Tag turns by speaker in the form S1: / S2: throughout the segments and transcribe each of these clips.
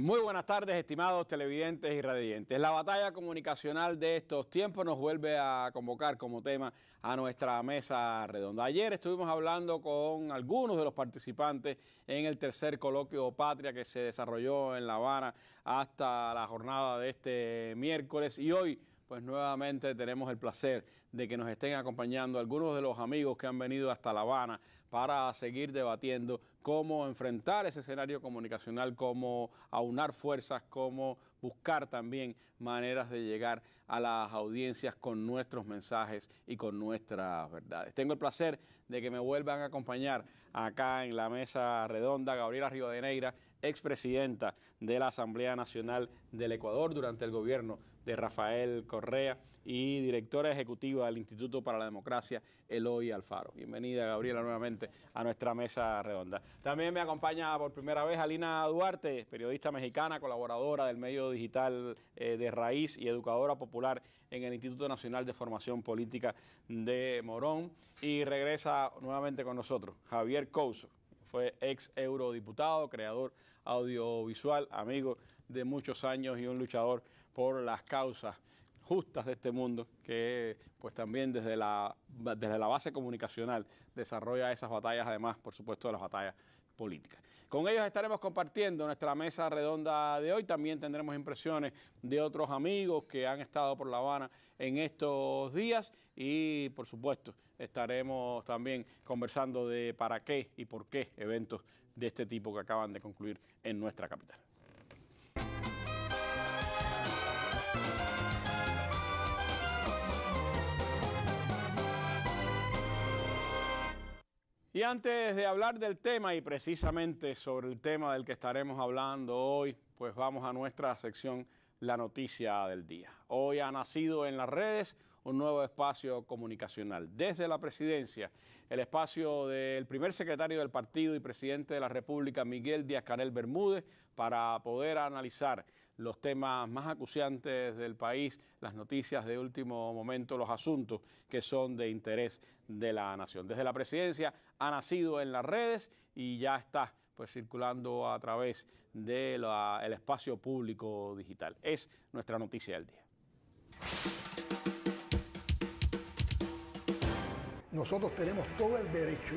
S1: Muy buenas tardes, estimados televidentes y radiantes. La batalla comunicacional de estos tiempos nos vuelve a convocar como tema a nuestra mesa redonda. Ayer estuvimos hablando con algunos de los participantes en el tercer coloquio Patria que se desarrolló en La Habana hasta la jornada de este miércoles y hoy pues nuevamente tenemos el placer de que nos estén acompañando algunos de los amigos que han venido hasta La Habana para seguir debatiendo cómo enfrentar ese escenario comunicacional, cómo aunar fuerzas, cómo buscar también maneras de llegar a las audiencias con nuestros mensajes y con nuestras verdades. Tengo el placer de que me vuelvan a acompañar acá en la mesa redonda Gabriela Rivadeneira, expresidenta de la Asamblea Nacional del Ecuador durante el gobierno de Rafael Correa y directora ejecutiva del Instituto para la Democracia, Eloy Alfaro. Bienvenida, Gabriela, nuevamente a nuestra mesa redonda. También me acompaña por primera vez Alina Duarte, periodista mexicana, colaboradora del medio digital eh, de raíz y educadora popular en el Instituto Nacional de Formación Política de Morón. Y regresa nuevamente con nosotros Javier Couso, fue ex eurodiputado, creador audiovisual, amigo de muchos años y un luchador por las causas justas de este mundo, que pues también desde la, desde la base comunicacional desarrolla esas batallas, además, por supuesto, de las batallas políticas. Con ellos estaremos compartiendo nuestra mesa redonda de hoy. También tendremos impresiones de otros amigos que han estado por La Habana en estos días y, por supuesto, estaremos también conversando de para qué y por qué eventos de este tipo que acaban de concluir en nuestra capital. Y antes de hablar del tema y precisamente sobre el tema del que estaremos hablando hoy, pues vamos a nuestra sección La Noticia del Día. Hoy ha nacido en las redes un nuevo espacio comunicacional. Desde la presidencia, el espacio del primer secretario del partido y presidente de la República, Miguel Díaz Canel Bermúdez, para poder analizar los temas más acuciantes del país, las noticias de último momento, los asuntos que son de interés de la nación. Desde la presidencia ha nacido en las redes y ya está pues circulando a través del espacio público digital. Es nuestra noticia del día.
S2: Nosotros tenemos todo el derecho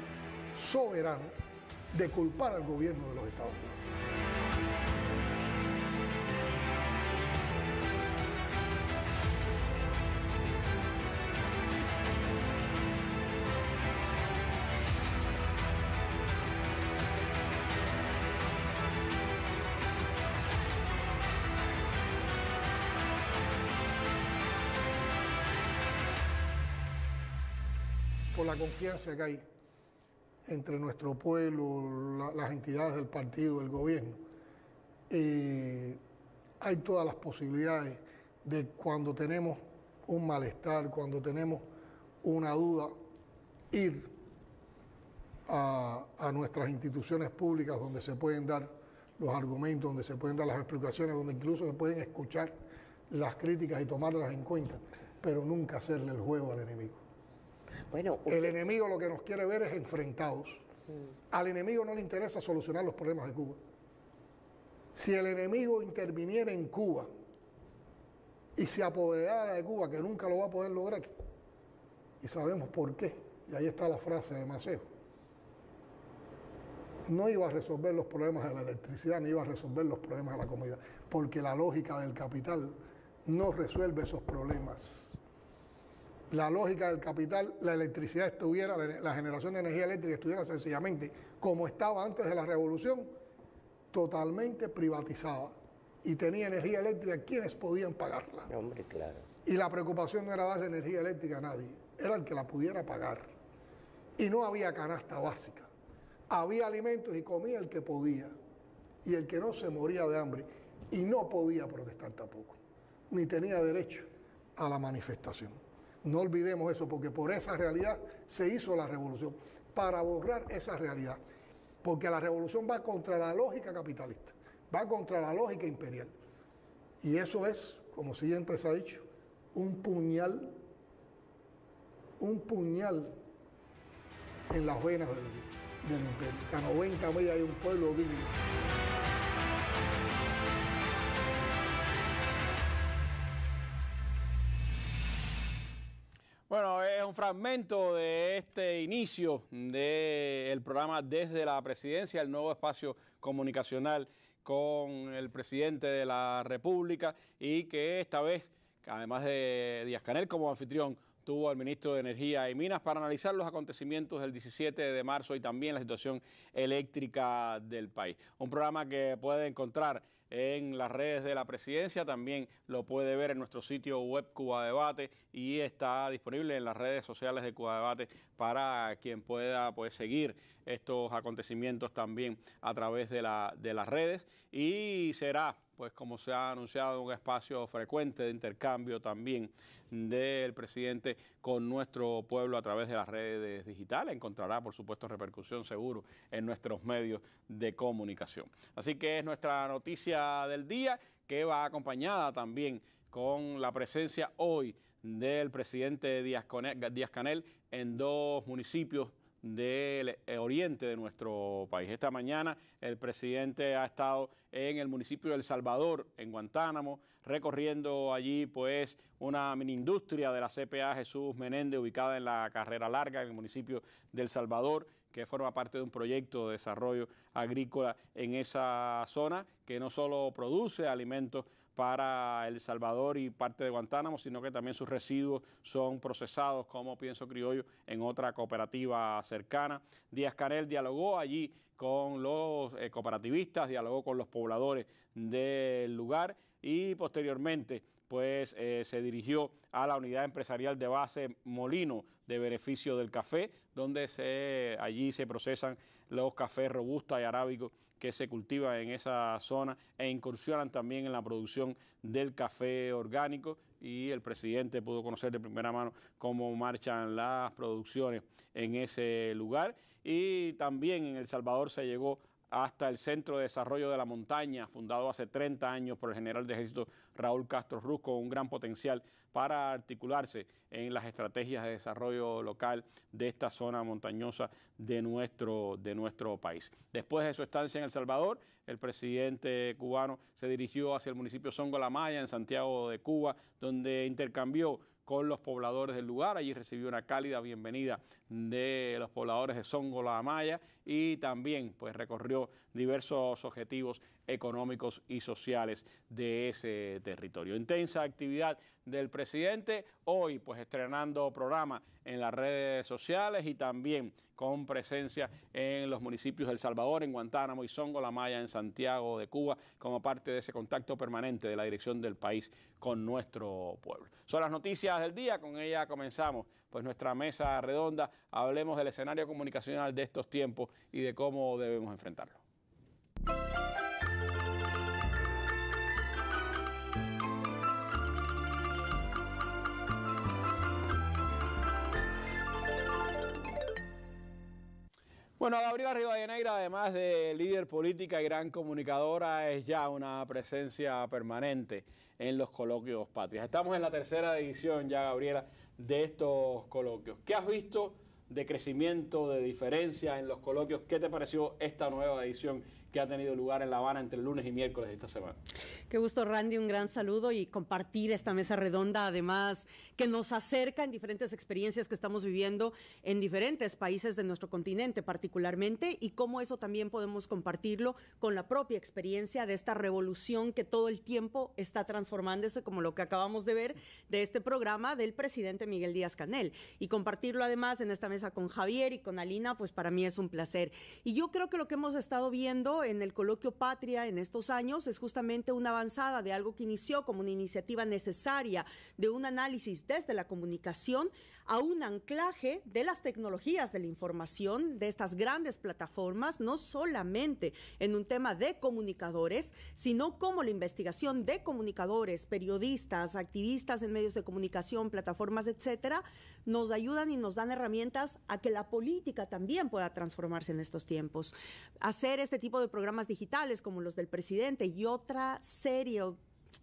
S2: soberano de culpar al gobierno de los Estados Unidos. confianza que hay entre nuestro pueblo, las entidades del partido, el gobierno. hay todas las posibilidades de cuando tenemos un malestar, cuando tenemos una duda, ir a nuestras instituciones públicas donde se pueden dar los argumentos, donde se pueden dar las explicaciones, donde incluso se pueden escuchar las críticas y tomarlas en cuenta, pero nunca hacerle el juego al enemigo. El enemigo lo que nos quiere ver es enfrentados. Mm. Al enemigo no le interesa solucionar los problemas de Cuba. Si el enemigo interviniera en Cuba y se apoderara de Cuba, que nunca lo va a poder lograr, y sabemos por qué, y ahí está la frase de Maceo, no iba a resolver los problemas de la electricidad, ni iba a resolver los problemas de la comida, porque la lógica del capital no resuelve esos problemas la lógica del capital, la electricidad estuviera, la generación de energía eléctrica estuviera sencillamente, como estaba antes de la revolución, totalmente privatizada. Y tenía energía eléctrica, quienes podían pagarla? Hombre, claro. Y la preocupación no era darle energía eléctrica a nadie, era el que la pudiera pagar. Y no había canasta básica. Había alimentos y comía el que podía. Y el que no se moría de hambre. Y no podía protestar tampoco. Ni tenía derecho a la manifestación. No olvidemos eso, porque por esa realidad se hizo la revolución, para borrar esa realidad. Porque la revolución va contra la lógica capitalista, va contra la lógica imperial. Y eso es, como siempre se ha dicho, un puñal, un puñal en las venas del, imperio. A 90 hay un pueblo vivo.
S1: fragmento de este inicio del programa desde la presidencia, el nuevo espacio comunicacional con el presidente de la República y que esta vez, además de Díaz Canel como anfitrión, tuvo al ministro de Energía y Minas para analizar los acontecimientos del 17 de marzo y también la situación eléctrica del país. Un programa que puede encontrar en las redes de la presidencia, también lo puede ver en nuestro sitio web Cuba Debate y está disponible en las redes sociales de Cuba Debate para quien pueda pues, seguir estos acontecimientos también a través de, la, de las redes y será pues como se ha anunciado, un espacio frecuente de intercambio también del presidente con nuestro pueblo a través de las redes digitales. Encontrará, por supuesto, repercusión seguro en nuestros medios de comunicación. Así que es nuestra noticia del día que va acompañada también con la presencia hoy del presidente Díaz Canel en dos municipios del eh, oriente de nuestro país. Esta mañana el presidente ha estado en el municipio de El Salvador, en Guantánamo, recorriendo allí pues una industria de la CPA Jesús Menéndez ubicada en la carrera larga en el municipio de El Salvador que forma parte de un proyecto de desarrollo agrícola en esa zona, que no solo produce alimentos para El Salvador y parte de Guantánamo, sino que también sus residuos son procesados como pienso criollo en otra cooperativa cercana. Díaz Canel dialogó allí con los eh, cooperativistas, dialogó con los pobladores del lugar y posteriormente pues eh, se dirigió a la unidad empresarial de base Molino de beneficio del café, donde allí se procesan los cafés robustos y arábicos que se cultiva en esa zona e incursionan también en la producción del café orgánico y el presidente pudo conocer de primera mano cómo marchan las producciones en ese lugar y también en El Salvador se llegó hasta el Centro de Desarrollo de la Montaña, fundado hace 30 años por el general de ejército Raúl Castro Rusco un gran potencial para articularse en las estrategias de desarrollo local de esta zona montañosa de nuestro, de nuestro país. Después de su estancia en El Salvador, el presidente cubano se dirigió hacia el municipio Songo La Maya, en Santiago de Cuba, donde intercambió con los pobladores del lugar. Allí recibió una cálida bienvenida de los pobladores de Songo La Maya y también pues recorrió diversos objetivos económicos y sociales de ese territorio. Intensa actividad del presidente hoy pues estrenando programa en las redes sociales y también con presencia en los municipios del El Salvador, en Guantánamo y Songo, La Maya, en Santiago de Cuba, como parte de ese contacto permanente de la dirección del país con nuestro pueblo. Son las noticias del día, con ella comenzamos pues nuestra mesa redonda, hablemos del escenario comunicacional de estos tiempos y de cómo debemos enfrentarlo. Bueno, Gabriela Rivadeneira, además de líder política y gran comunicadora, es ya una presencia permanente en los coloquios patrias. Estamos en la tercera edición ya, Gabriela, de estos coloquios. ¿Qué has visto de crecimiento, de diferencia en los coloquios? ¿Qué te pareció esta nueva edición que ha tenido lugar en La Habana entre el lunes y miércoles de esta semana.
S3: Qué gusto, Randy, un gran saludo y compartir esta mesa redonda, además, que nos acerca en diferentes experiencias que estamos viviendo en diferentes países de nuestro continente, particularmente, y cómo eso también podemos compartirlo con la propia experiencia de esta revolución que todo el tiempo está transformándose, como lo que acabamos de ver de este programa del presidente Miguel Díaz Canel. Y compartirlo además en esta mesa con Javier y con Alina, pues para mí es un placer. Y yo creo que lo que hemos estado viendo en el coloquio Patria en estos años es justamente una avanzada de algo que inició como una iniciativa necesaria de un análisis desde la comunicación a un anclaje de las tecnologías de la información, de estas grandes plataformas, no solamente en un tema de comunicadores, sino como la investigación de comunicadores, periodistas, activistas en medios de comunicación, plataformas, etcétera, nos ayudan y nos dan herramientas a que la política también pueda transformarse en estos tiempos. Hacer este tipo de programas digitales como los del presidente y otra serie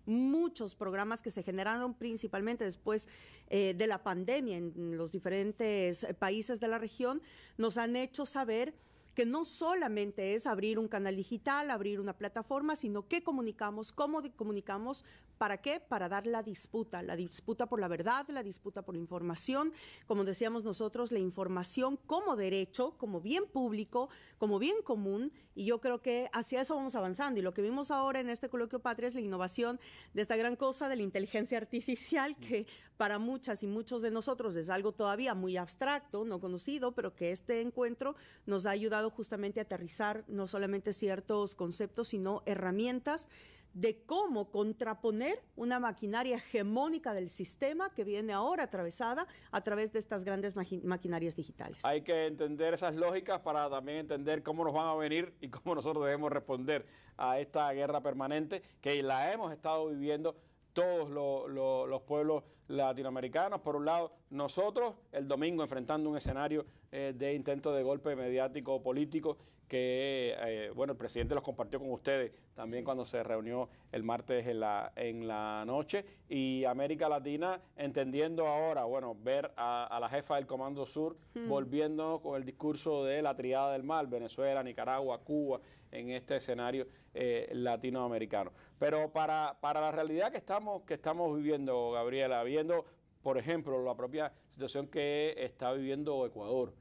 S3: muchos programas que se generaron principalmente después eh, de la pandemia en los diferentes eh, países de la región, nos han hecho saber que no solamente es abrir un canal digital, abrir una plataforma, sino qué comunicamos, cómo comunicamos, ¿Para qué? Para dar la disputa, la disputa por la verdad, la disputa por la información, como decíamos nosotros, la información como derecho, como bien público, como bien común, y yo creo que hacia eso vamos avanzando. Y lo que vimos ahora en este coloquio patria es la innovación de esta gran cosa de la inteligencia artificial, que para muchas y muchos de nosotros es algo todavía muy abstracto, no conocido, pero que este encuentro nos ha ayudado justamente aterrizar no solamente ciertos conceptos, sino herramientas de cómo contraponer una maquinaria hegemónica del sistema que viene ahora atravesada a través de estas grandes maquinarias digitales.
S1: Hay que entender esas lógicas para también entender cómo nos van a venir y cómo nosotros debemos responder a esta guerra permanente que la hemos estado viviendo todos los, pueblos latinoamericanos. Por un lado, nosotros el domingo enfrentando un escenario eh, de intento de golpe mediático político que, eh, bueno, el presidente los compartió con ustedes también cuando se reunió el martes en la, en la noche. Y América Latina, entendiendo ahora, bueno, ver a, la jefa del Comando Sur hmm. volviendo con el discurso de la triada del mal, Venezuela, Nicaragua, Cuba, en este escenario eh, latinoamericano. Pero para, para la realidad que estamos, que estamos viviendo, Gabriela, viendo, por ejemplo, la propia situación que está viviendo Ecuador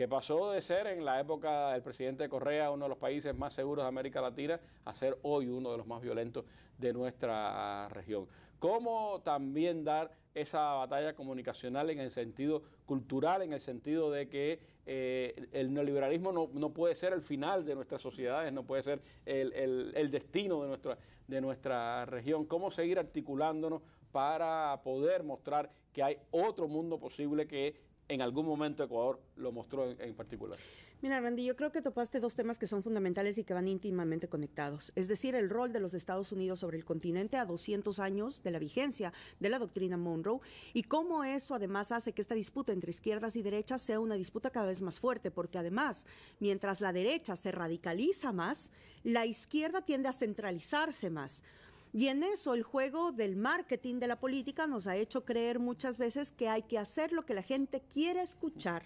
S1: que pasó de ser en la época del presidente Correa uno de los países más seguros de América Latina a ser hoy uno de los más violentos de nuestra región. ¿Cómo también dar esa batalla comunicacional en el sentido cultural, en el sentido de que eh, el neoliberalismo no, puede ser el final de nuestras sociedades, no puede ser el, destino de nuestra, de nuestra región? ¿Cómo seguir articulándonos para poder mostrar que hay otro mundo posible que en algún momento Ecuador lo mostró en, particular.
S3: Mira, Randy, yo creo que topaste dos temas que son fundamentales y que van íntimamente conectados. Es decir, el rol de los Estados Unidos sobre el continente a 200 años de la vigencia de la doctrina Monroe y cómo eso además hace que esta disputa entre izquierdas y derechas sea una disputa cada vez más fuerte, porque además, mientras la derecha se radicaliza más, la izquierda tiende a centralizarse más. Y en eso el juego del marketing de la política nos ha hecho creer muchas veces que hay que hacer lo que la gente quiere escuchar.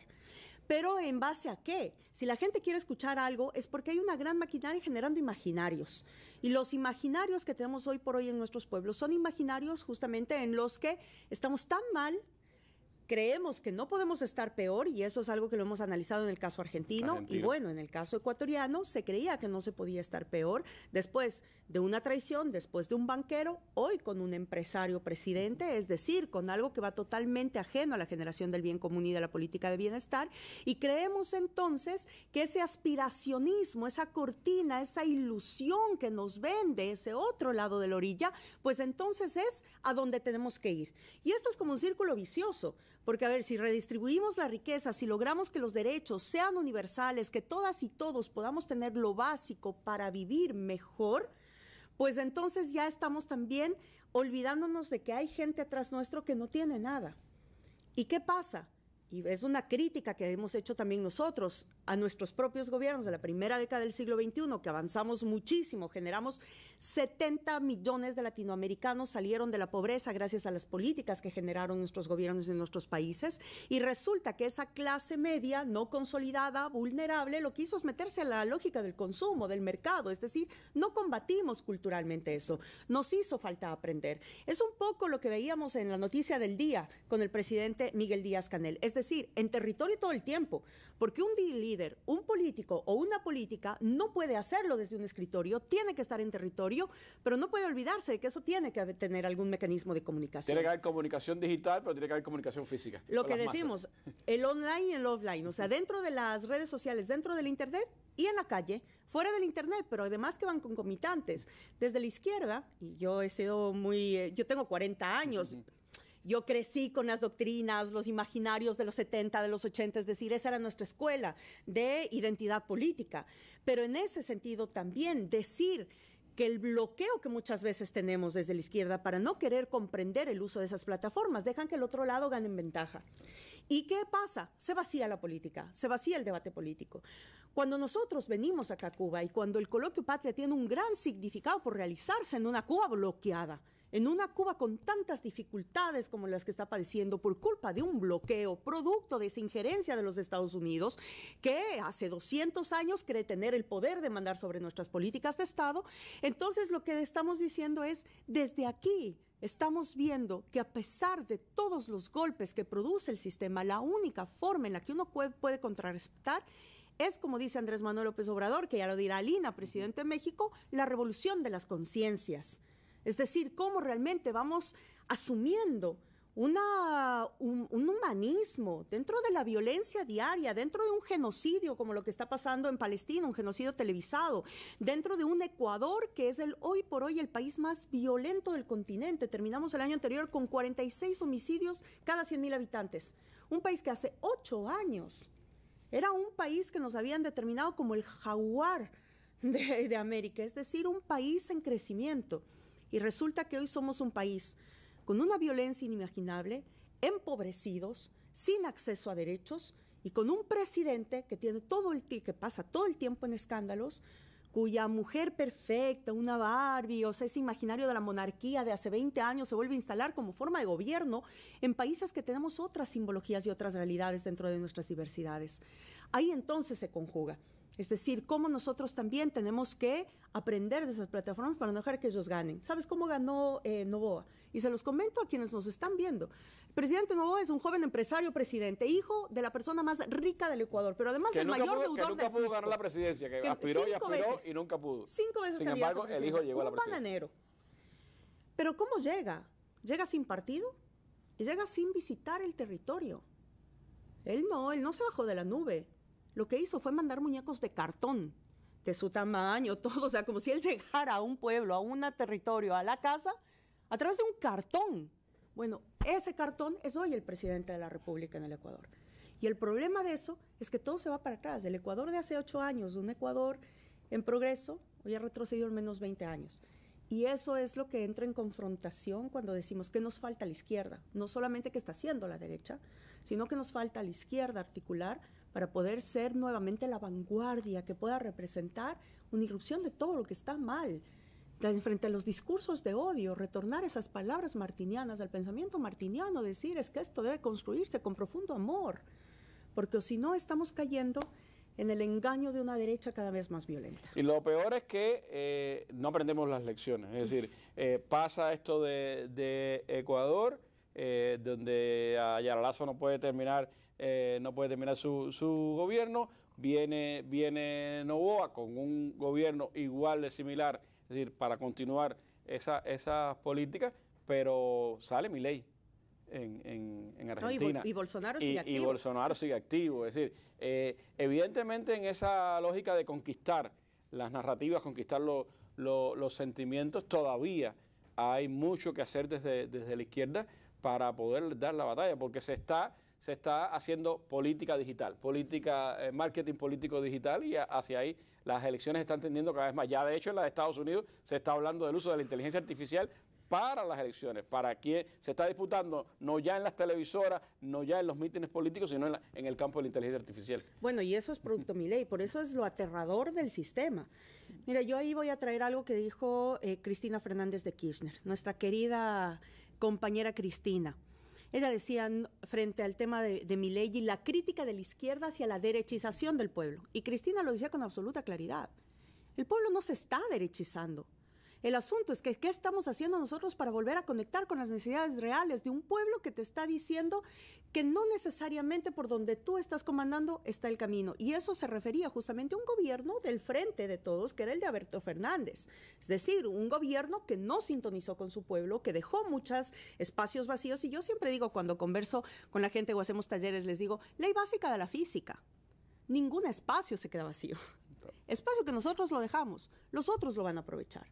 S3: Pero en base a qué? Si la gente quiere escuchar algo es porque hay una gran maquinaria generando imaginarios. Y los imaginarios que tenemos hoy por hoy en nuestros pueblos son imaginarios justamente en los que estamos tan mal creemos que no podemos estar peor y eso es algo que lo hemos analizado en el caso argentino, y bueno, en el caso ecuatoriano se creía que no se podía estar peor después de una traición, después de un banquero, hoy con un empresario presidente, es decir, con algo que va totalmente ajeno a la generación del bien común y de la política de bienestar y creemos entonces que ese aspiracionismo, esa cortina, esa ilusión que nos vende ese otro lado de la orilla, pues entonces es a donde tenemos que ir. Y esto es como un círculo vicioso. Porque a ver, si redistribuimos la riqueza, si logramos que los derechos sean universales, que todas y todos podamos tener lo básico para vivir mejor, pues entonces ya estamos también olvidándonos de que hay gente atrás nuestro que no tiene nada. ¿Y qué pasa? y es una crítica que hemos hecho también nosotros a nuestros propios gobiernos de la primera década del siglo XXI, que avanzamos muchísimo, generamos 70 millones de latinoamericanos salieron de la pobreza gracias a las políticas que generaron nuestros gobiernos en nuestros países, y resulta que esa clase media no consolidada, vulnerable, lo que hizo es meterse a la lógica del consumo, del mercado, es decir, no combatimos culturalmente eso, nos hizo falta aprender. Es un poco lo que veíamos en la noticia del día con el presidente Miguel Díaz Canel. Es es decir, en territorio todo el tiempo. Porque un líder, un político o una política no puede hacerlo desde un escritorio, tiene que estar en territorio, pero no puede olvidarse de que eso tiene que tener algún mecanismo de comunicación. Tiene que
S1: haber comunicación digital, pero tiene que haber comunicación física. Lo que decimos,
S3: el online y el offline, o sea, dentro de las redes sociales, dentro del Internet y en la calle, fuera del Internet, pero además que van concomitantes. Desde la izquierda, y yo he sido muy, eh, yo tengo 40 años. Yo crecí con las doctrinas, los imaginarios de los 70, de los 80, es decir, esa era nuestra escuela de identidad política. Pero en ese sentido también decir que el bloqueo que muchas veces tenemos desde la izquierda para no querer comprender el uso de esas plataformas, dejan que el otro lado gane en ventaja. ¿Y qué pasa? Se vacía la política, se vacía el debate político. Cuando nosotros venimos acá a Cuba y cuando el coloquio patria tiene un gran significado por realizarse en una Cuba bloqueada, en una Cuba con tantas dificultades como las que está padeciendo por culpa de un bloqueo, producto de esa injerencia de los Estados Unidos, que hace 200 años cree tener el poder de mandar sobre nuestras políticas de Estado. Entonces lo que estamos diciendo es, desde aquí estamos viendo que a pesar de todos los golpes que produce el sistema, la única forma en la que uno puede, contrarrestar es, como dice Andrés Manuel López Obrador, que ya lo dirá Lina, presidente de México, la revolución de las conciencias. Es decir, cómo realmente vamos asumiendo un, humanismo dentro de la violencia diaria, dentro de un genocidio como lo que está pasando en Palestina, un genocidio televisado, dentro de un Ecuador que es hoy por hoy el país más violento del continente. Terminamos el año anterior con 46 homicidios cada 100 habitantes. Un país que hace ocho años era un país que nos habían determinado como el jaguar de América, es decir, un país en crecimiento. Y resulta que hoy somos un país con una violencia inimaginable, empobrecidos, sin acceso a derechos y con un presidente que tiene todo el que pasa todo el tiempo en escándalos, cuya mujer perfecta, una Barbie, o sea, ese imaginario de la monarquía de hace 20 años se vuelve a instalar como forma de gobierno en países que tenemos otras simbologías y otras realidades dentro de nuestras diversidades. Ahí entonces se conjuga es decir, cómo nosotros también tenemos que aprender de esas plataformas para no dejar que ellos ganen. ¿Sabes cómo ganó eh, Novoa? Y se los comento a quienes nos están viendo. El presidente Novoa es un joven empresario presidente, hijo de la persona más rica del Ecuador, pero además del mayor deudor que nunca pudo ganar la presidencia, que, aspiró y aspiró y
S1: nunca pudo. Cinco veces Sin embargo, el hijo llegó a la presidencia.
S3: Pero ¿cómo llega? Llega sin partido y llega sin visitar el territorio. Él no, él no se bajó de la nube lo que hizo fue mandar muñecos de cartón de su tamaño, todo, o sea, como si él llegara a un pueblo, a un territorio, a la casa, a través de un cartón. Bueno, ese cartón es hoy el presidente de la República en el Ecuador. Y el problema de eso es que todo se va para atrás. El Ecuador de hace ocho años, un Ecuador en progreso, hoy ha retrocedido al menos 20 años. Y eso es lo que entra en confrontación cuando decimos que nos falta la izquierda. No solamente que está haciendo la derecha, sino que nos falta la izquierda articular para poder ser nuevamente la vanguardia que pueda representar una irrupción de todo lo que está mal. Frente a los discursos de odio, retornar esas palabras martinianas al pensamiento martiniano, decir es que esto debe construirse con profundo amor, porque si no estamos cayendo en el engaño de una derecha cada vez más violenta.
S1: Y lo peor es que eh, no aprendemos las lecciones, es decir, eh, pasa esto de, Ecuador, eh, donde Ayaralazo no puede terminar eh, no puede terminar su, su, gobierno. Viene, viene Novoa con un gobierno igual de similar, es decir, para continuar esas esa políticas, pero sale mi ley. En, Argentina. y, Bolsonaro sigue activo. Y Bolsonaro sigue activo. Es decir, eh, evidentemente en esa lógica de conquistar las narrativas, conquistar los sentimientos, todavía hay mucho que hacer desde, desde la izquierda para poder dar la batalla, porque se está se está haciendo política digital, política, eh, marketing político digital y hacia ahí las elecciones están tendiendo cada vez más. Ya de hecho en las de Estados Unidos se está hablando del uso de la inteligencia artificial para las elecciones, para que se está disputando, no ya en las televisoras, no ya en los mítines políticos, sino en, el campo de la inteligencia artificial.
S3: Bueno, y eso es producto de mi ley, por eso es lo aterrador del sistema. Mira, yo ahí voy a traer algo que dijo eh, Cristina Fernández de Kirchner, nuestra querida compañera Cristina. Ella decía frente al tema de, de y la crítica de la izquierda hacia la derechización del pueblo. Y Cristina lo decía con absoluta claridad. El pueblo no se está derechizando. El asunto es que qué estamos haciendo nosotros para volver a conectar con las necesidades reales de un pueblo que te está diciendo que no necesariamente por donde tú estás comandando está el camino. Y eso se refería justamente a un gobierno del frente de todos, que era el de Alberto Fernández. Es decir, un gobierno que no sintonizó con su pueblo, que dejó muchos espacios vacíos. Y yo siempre digo cuando converso con la gente o hacemos talleres, les digo, ley básica de la física ningún espacio se queda vacío. Espacio que nosotros lo dejamos, los otros lo van a aprovechar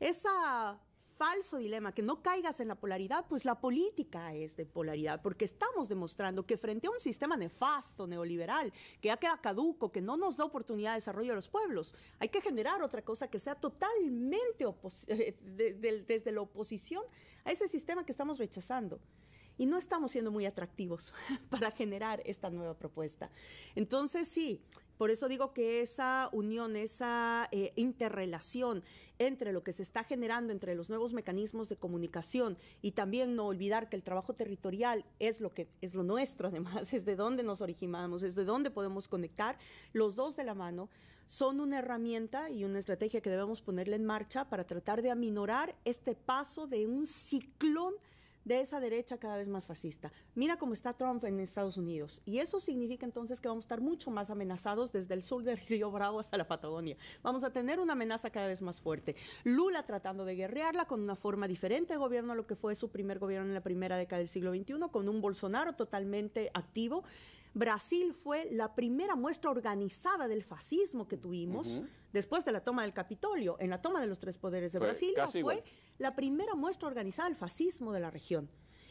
S3: esa falso dilema, que no caigas en la polaridad, pues la política es de polaridad, porque estamos demostrando que frente a un sistema nefasto, neoliberal, que ya queda caduco, que no nos da oportunidad de desarrollo a los pueblos, hay que generar otra cosa que sea totalmente eh, desde la oposición a ese sistema que estamos rechazando. Y no estamos siendo muy atractivos para generar esta nueva propuesta. Entonces, sí, por eso digo que esa unión, esa eh, interrelación entre lo que se está generando, entre los nuevos mecanismos de comunicación y también no olvidar que el trabajo territorial es lo que es lo nuestro, además, es de donde nos originamos, es de dónde podemos conectar, los dos de la mano, son una herramienta y una estrategia que debemos ponerle en marcha para tratar de aminorar este paso de un ciclón de esa derecha cada vez más fascista. Mira cómo está Trump en Estados Unidos. Y eso significa entonces que vamos a estar mucho más amenazados desde el sur del Río Bravo hasta la Patagonia. Vamos a tener una amenaza cada vez más fuerte. Lula tratando de guerrearla con una forma diferente de gobierno a lo que fue su primer gobierno en la primera década del siglo XXI, con un Bolsonaro totalmente activo. Brasil fue la primera muestra organizada del fascismo que tuvimos después de la toma del Capitolio. En la toma de los tres poderes de Brasil fue la primera muestra organizada del fascismo de la región.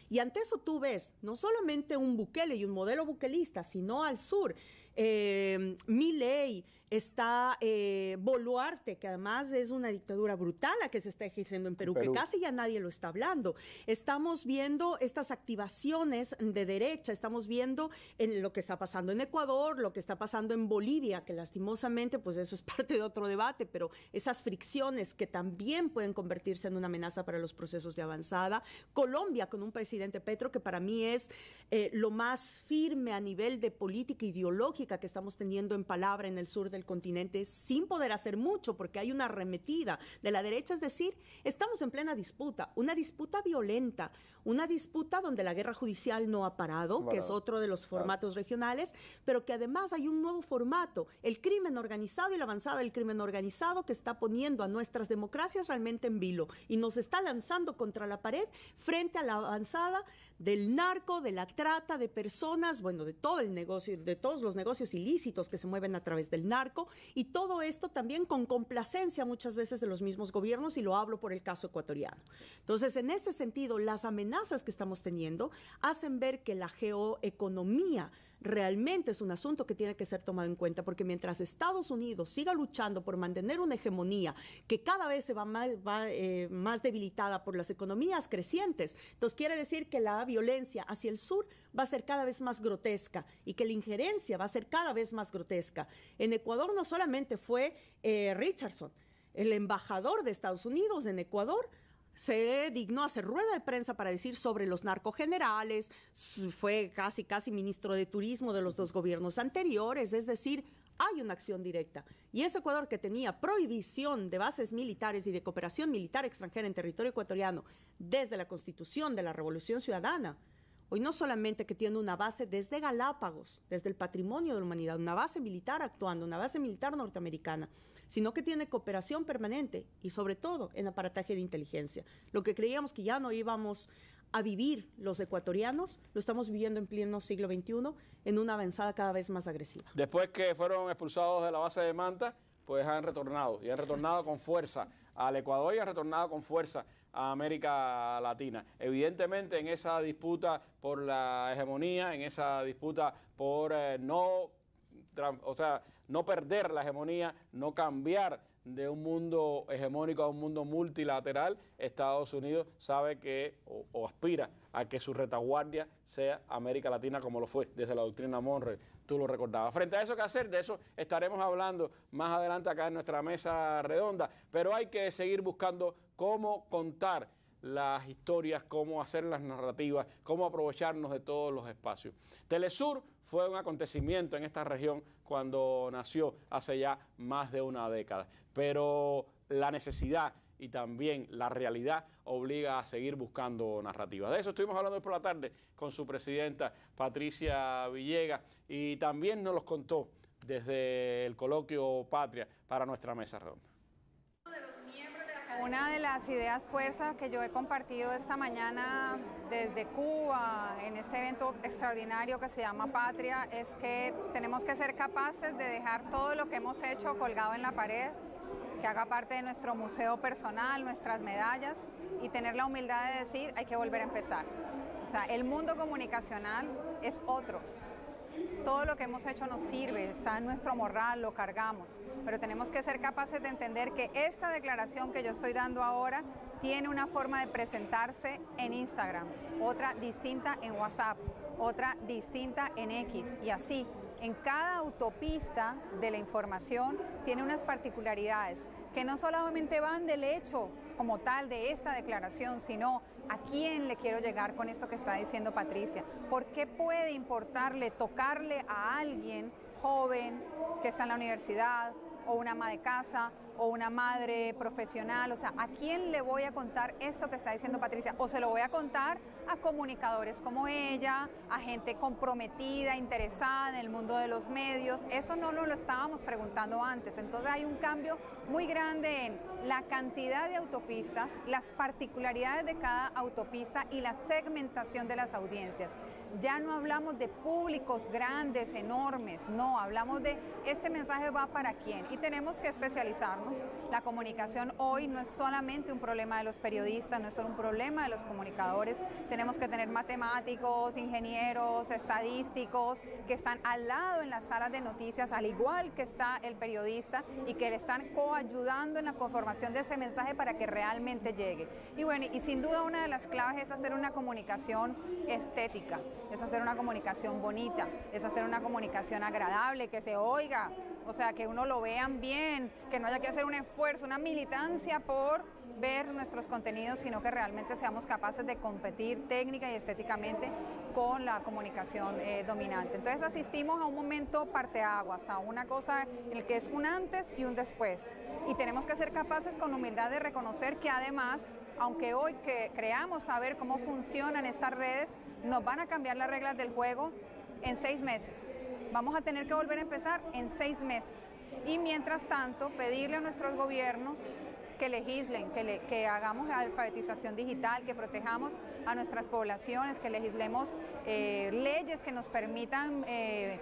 S3: Y ante eso tú ves no solamente un Bukele y un modelo buquelista, sino al sur, eh, ley está eh, Boluarte, que además es una dictadura brutal la que se está ejerciendo en Perú, que casi ya nadie lo está hablando. Estamos viendo estas activaciones de derecha, estamos viendo lo que está pasando en Ecuador, lo que está pasando en Bolivia, que lastimosamente, pues eso es parte de otro debate, pero esas fricciones que también pueden convertirse en una amenaza para los procesos de avanzada. Colombia, con un presidente Petro que para mí es eh, lo más firme a nivel de política ideológica que estamos teniendo en palabra en el sur de continente sin poder hacer mucho porque hay una arremetida de la derecha. Es decir, estamos en plena disputa, una disputa violenta, una disputa donde la guerra judicial no ha parado, que es otro de los formatos regionales, pero que además hay un nuevo formato, el crimen organizado y la avanzada del crimen organizado que está poniendo a nuestras democracias realmente en vilo y nos está lanzando contra la pared frente a la avanzada del narco, de la trata de personas, bueno, de todo el negocio, de todos los negocios ilícitos que se mueven a través del narco y todo esto también con complacencia muchas veces de los mismos gobiernos y lo hablo por el caso ecuatoriano. Entonces, en ese sentido, las amenazas que estamos teniendo hacen ver que la geoeconomía realmente es un asunto que tiene que ser tomado en cuenta, porque mientras Estados Unidos siga luchando por mantener una hegemonía que cada vez se va eh, más, debilitada por las economías crecientes, entonces quiere decir que la violencia hacia el sur va a ser cada vez más grotesca y que la injerencia va a ser cada vez más grotesca. En Ecuador no solamente fue eh, Richardson, el embajador de Estados Unidos en Ecuador se dignó a hacer rueda de prensa para decir sobre los narcogenerales, fue casi, casi ministro de Turismo de los dos gobiernos anteriores, es decir, hay una acción directa. Y ese Ecuador que tenía prohibición de bases militares y de cooperación militar extranjera en territorio ecuatoriano desde la constitución de la Revolución Ciudadana, hoy no solamente que tiene una base desde Galápagos, desde el patrimonio de la humanidad, una base militar actuando, una base militar norteamericana, sino que tiene cooperación permanente y sobre todo en aparataje de inteligencia. Lo que creíamos que ya no íbamos a vivir los ecuatorianos, lo estamos viviendo en pleno siglo XXI en una avanzada cada vez más agresiva.
S1: Después que fueron expulsados de la base de Manta, pues han retornado y han retornado con fuerza al Ecuador y han retornado con fuerza a América Latina. Evidentemente en esa disputa por la hegemonía, en esa disputa por eh, no, o sea, no perder la hegemonía, no cambiar de un mundo hegemónico a un mundo multilateral, Estados Unidos sabe que o, aspira a que su retaguardia sea América Latina como lo fue desde la doctrina Monroe, tú lo recordabas. Frente a eso, ¿qué hacer? De eso estaremos hablando más adelante acá en nuestra mesa redonda, pero hay que seguir buscando cómo contar las historias, cómo hacer las narrativas, cómo aprovecharnos de todos los espacios. Telesur fue un acontecimiento en esta región cuando nació hace ya más de una década, pero la necesidad y también la realidad obliga a seguir buscando narrativas. De eso estuvimos hablando hoy por la tarde con su presidenta Patricia Villegas y también nos los contó desde el coloquio Patria para nuestra mesa redonda.
S4: Una de las ideas fuerzas que yo he compartido esta mañana desde Cuba en este evento extraordinario que se llama Patria es que tenemos que ser capaces de dejar todo lo que hemos hecho colgado en la pared que haga parte de nuestro museo personal, nuestras medallas y tener la humildad de decir hay que volver a empezar. O sea, el mundo comunicacional es otro. Todo lo que hemos hecho nos sirve, está en nuestro morral, lo cargamos, pero tenemos que ser capaces de entender que esta declaración que yo estoy dando ahora tiene una forma de presentarse en Instagram, otra distinta en WhatsApp, otra distinta en X y así en cada autopista de la información tiene unas particularidades que no solamente van del hecho como tal de esta declaración, sino a quién le quiero llegar con esto que está diciendo Patricia. ¿Por qué puede importarle, tocarle a alguien joven que está en la universidad o una ama de casa o una madre profesional? O sea, ¿a quién le voy a contar esto que está diciendo Patricia? ¿O se lo voy a contar a comunicadores como ella, a gente comprometida, interesada en el mundo de los medios. Eso no nos lo estábamos preguntando antes. Entonces hay un cambio muy grande en la cantidad de autopistas, las particularidades de cada autopista y la segmentación de las audiencias. Ya no hablamos de públicos grandes, enormes, no, hablamos de este mensaje va para quién y tenemos que especializarnos. La comunicación hoy no es solamente un problema de los periodistas, no es solo un problema de los comunicadores, tenemos que tener matemáticos, ingenieros, estadísticos que están al lado en las salas de noticias, al igual que está el periodista y que le están coayudando en la conformación de ese mensaje para que realmente llegue. Y bueno, y sin duda una de las claves es hacer una comunicación estética, es hacer una comunicación bonita, es hacer una comunicación agradable, que se oiga, o sea, que uno lo vean bien, que no haya que hacer un esfuerzo, una militancia por ver nuestros contenidos, sino que realmente seamos capaces de competir técnica y estéticamente con la comunicación eh, dominante. Entonces asistimos a un momento parteaguas, a una cosa en el que es un antes y un después. Y tenemos que ser capaces con humildad de reconocer que además, aunque hoy que creamos saber cómo funcionan estas redes, nos van a cambiar las reglas del juego en seis meses. Vamos a tener que volver a empezar en seis meses. Y mientras tanto, pedirle a nuestros gobiernos que legislen, que, hagamos alfabetización digital, que protejamos a nuestras poblaciones, que legislemos eh, leyes que nos permitan eh,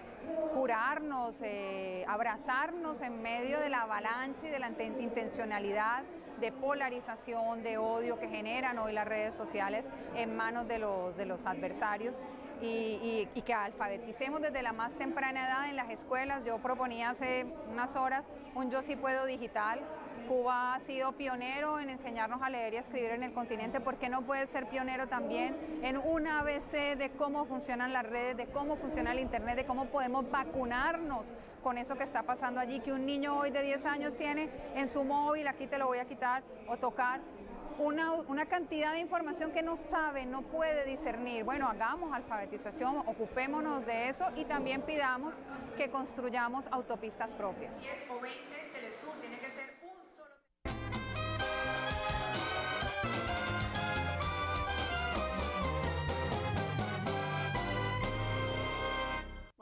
S4: curarnos, eh, abrazarnos en medio de la avalancha y de la intencionalidad de polarización, de odio que generan hoy las redes sociales en manos de los, de los adversarios. Y, y, que alfabeticemos desde la más temprana edad en las escuelas. Yo proponía hace unas horas un Yo sí puedo digital, Cuba ha sido pionero en enseñarnos a leer y a escribir en el continente, ¿por qué no puede ser pionero también en un ABC de cómo funcionan las redes, de cómo funciona el Internet, de cómo podemos vacunarnos con eso que está pasando allí, que un niño hoy de 10 años tiene en su móvil, aquí te lo voy a quitar o tocar, una, una, cantidad de información que no sabe, no puede discernir. Bueno, hagamos alfabetización, ocupémonos de eso y también pidamos que construyamos autopistas propias. 20, Telesur tiene que ser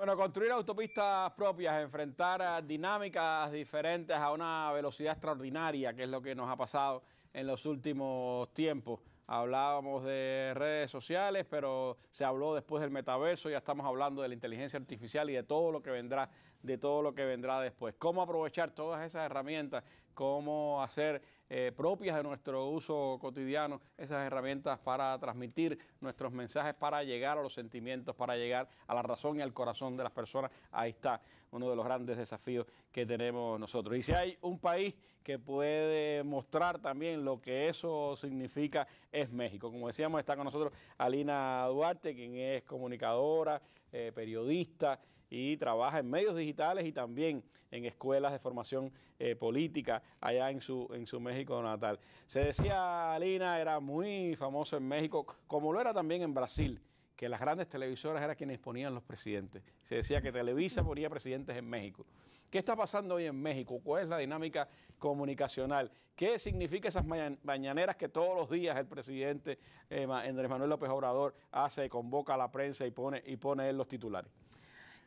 S1: Bueno, construir autopistas propias, enfrentar dinámicas diferentes a una velocidad extraordinaria, que es lo que nos ha pasado en los últimos tiempos. Hablábamos de redes sociales, pero se habló después del metaverso, ya estamos hablando de la inteligencia artificial y de todo lo que vendrá, de todo lo que vendrá después. Cómo aprovechar todas esas herramientas, cómo hacer eh, propias de nuestro uso cotidiano, esas herramientas para transmitir nuestros mensajes, para llegar a los sentimientos, para llegar a la razón y al corazón de las personas. Ahí está uno de los grandes desafíos que tenemos nosotros. Y si hay un país que puede mostrar también lo que eso significa es México. Como decíamos, está con nosotros Alina Duarte, quien es comunicadora, eh, periodista y trabaja en medios digitales y también en escuelas de formación eh, política allá en su, en su México natal. Se decía, Alina era muy famoso en México, como lo era también en Brasil que las grandes televisoras eran quienes ponían los presidentes. Se decía que Televisa ponía presidentes en México. ¿Qué está pasando hoy en México? ¿Cuál es la dinámica comunicacional? ¿Qué significa esas mañaneras que todos los días el presidente eh, Andrés Manuel López Obrador hace, convoca a la prensa y pone, y pone los titulares?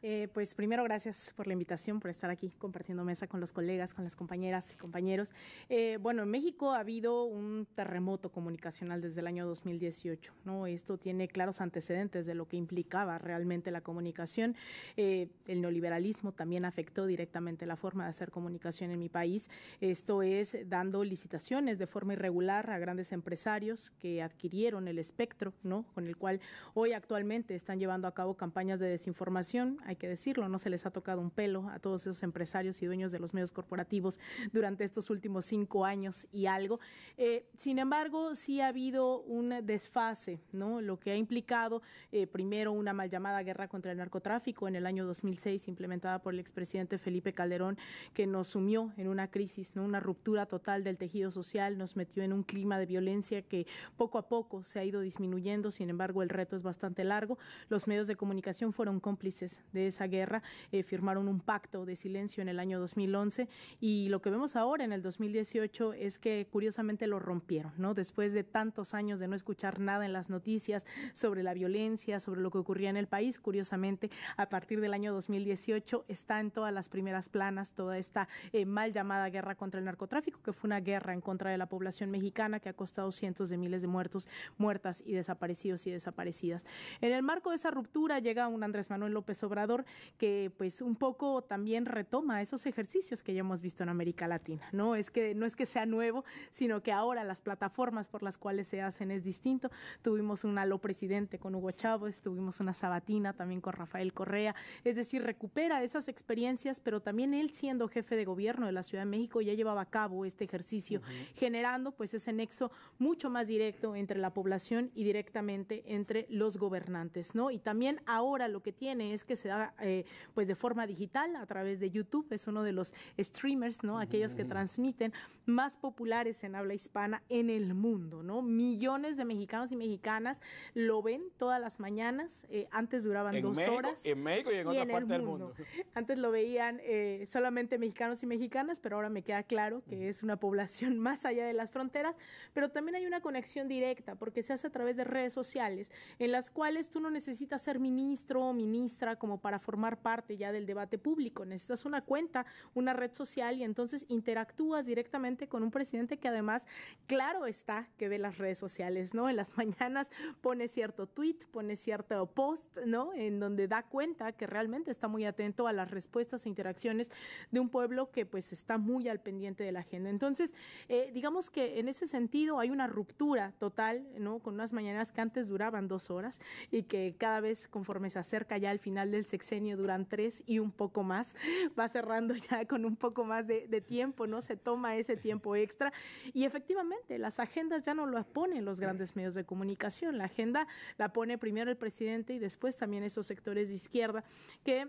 S5: Eh, pues primero, gracias por la invitación, por estar aquí compartiendo mesa con los colegas, con las compañeras y compañeros. Eh, bueno, en México ha habido un terremoto comunicacional desde el año 2018, ¿no? Esto tiene claros antecedentes de lo que implicaba realmente la comunicación. Eh, el neoliberalismo también afectó directamente la forma de hacer comunicación en mi país. Esto es dando licitaciones de forma irregular a grandes empresarios que adquirieron el espectro, ¿no? Con el cual hoy actualmente están llevando a cabo campañas de desinformación hay que decirlo, no se les ha tocado un pelo a todos esos empresarios y dueños de los medios corporativos durante estos últimos cinco años y algo. Eh, sin embargo, sí ha habido un desfase, ¿no? Lo que ha implicado eh, primero una mal llamada guerra contra el narcotráfico en el año 2006, implementada por el expresidente Felipe Calderón, que nos sumió en una crisis, ¿no? Una ruptura total del tejido social, nos metió en un clima de violencia que poco a poco se ha ido disminuyendo, sin embargo, el reto es bastante largo. Los medios de comunicación fueron cómplices de de esa guerra, eh, firmaron un pacto de silencio en el año 2011 y lo que vemos ahora en el 2018 es que curiosamente lo rompieron, ¿no? Después de tantos años de no escuchar nada en las noticias sobre la violencia, sobre lo que ocurría en el país, curiosamente a partir del año 2018 está en todas las primeras planas toda esta eh, mal llamada guerra contra el narcotráfico, que fue una guerra en contra de la población mexicana que ha costado cientos de miles de muertos, muertas y desaparecidos y desaparecidas. En el marco de esa ruptura llega un Andrés Manuel López Obrador que pues un poco también retoma esos ejercicios que ya hemos visto en América Latina. No es que, no es que sea nuevo, sino que ahora las plataformas por las cuales se hacen es distinto. Tuvimos una lo presidente con Hugo Chávez, tuvimos una sabatina también con Rafael Correa. Es decir, recupera esas experiencias, pero también él siendo jefe de gobierno de la Ciudad de México ya llevaba a cabo este ejercicio, generando pues ese nexo mucho más directo entre la población y directamente entre los gobernantes, ¿no? Y también ahora lo que tiene es que se da eh, pues de forma digital a través de YouTube, es uno de los streamers, ¿no? Aquellos que transmiten más populares en habla hispana en el mundo, ¿no? Millones de mexicanos y mexicanas lo ven todas las mañanas, eh, antes duraban dos horas. En México y en parte del mundo. Antes lo veían eh, solamente mexicanos y mexicanas, pero ahora me queda claro que es una población más allá de las fronteras, pero también hay una conexión directa porque se hace a través de redes sociales en las cuales tú no necesitas ser ministro o ministra como para para formar parte ya del debate público. Necesitas una cuenta, una red social y entonces interactúas directamente con un presidente que además, claro está, que ve las redes sociales, ¿no? En las mañanas pone cierto tweet, pone cierto post, ¿no? En donde da cuenta que realmente está muy atento a las respuestas e interacciones de un pueblo que pues está muy al pendiente de la agenda. Entonces, eh, digamos que en ese sentido hay una ruptura total, ¿no? Con unas mañanas que antes duraban dos horas y que cada vez conforme se acerca ya al final del sector, exenio duran tres y un poco más, va cerrando ya con un poco más de, tiempo, ¿no? Se toma ese tiempo extra y efectivamente las agendas ya no las ponen los grandes medios de comunicación, la agenda la pone primero el presidente y después también esos sectores de izquierda que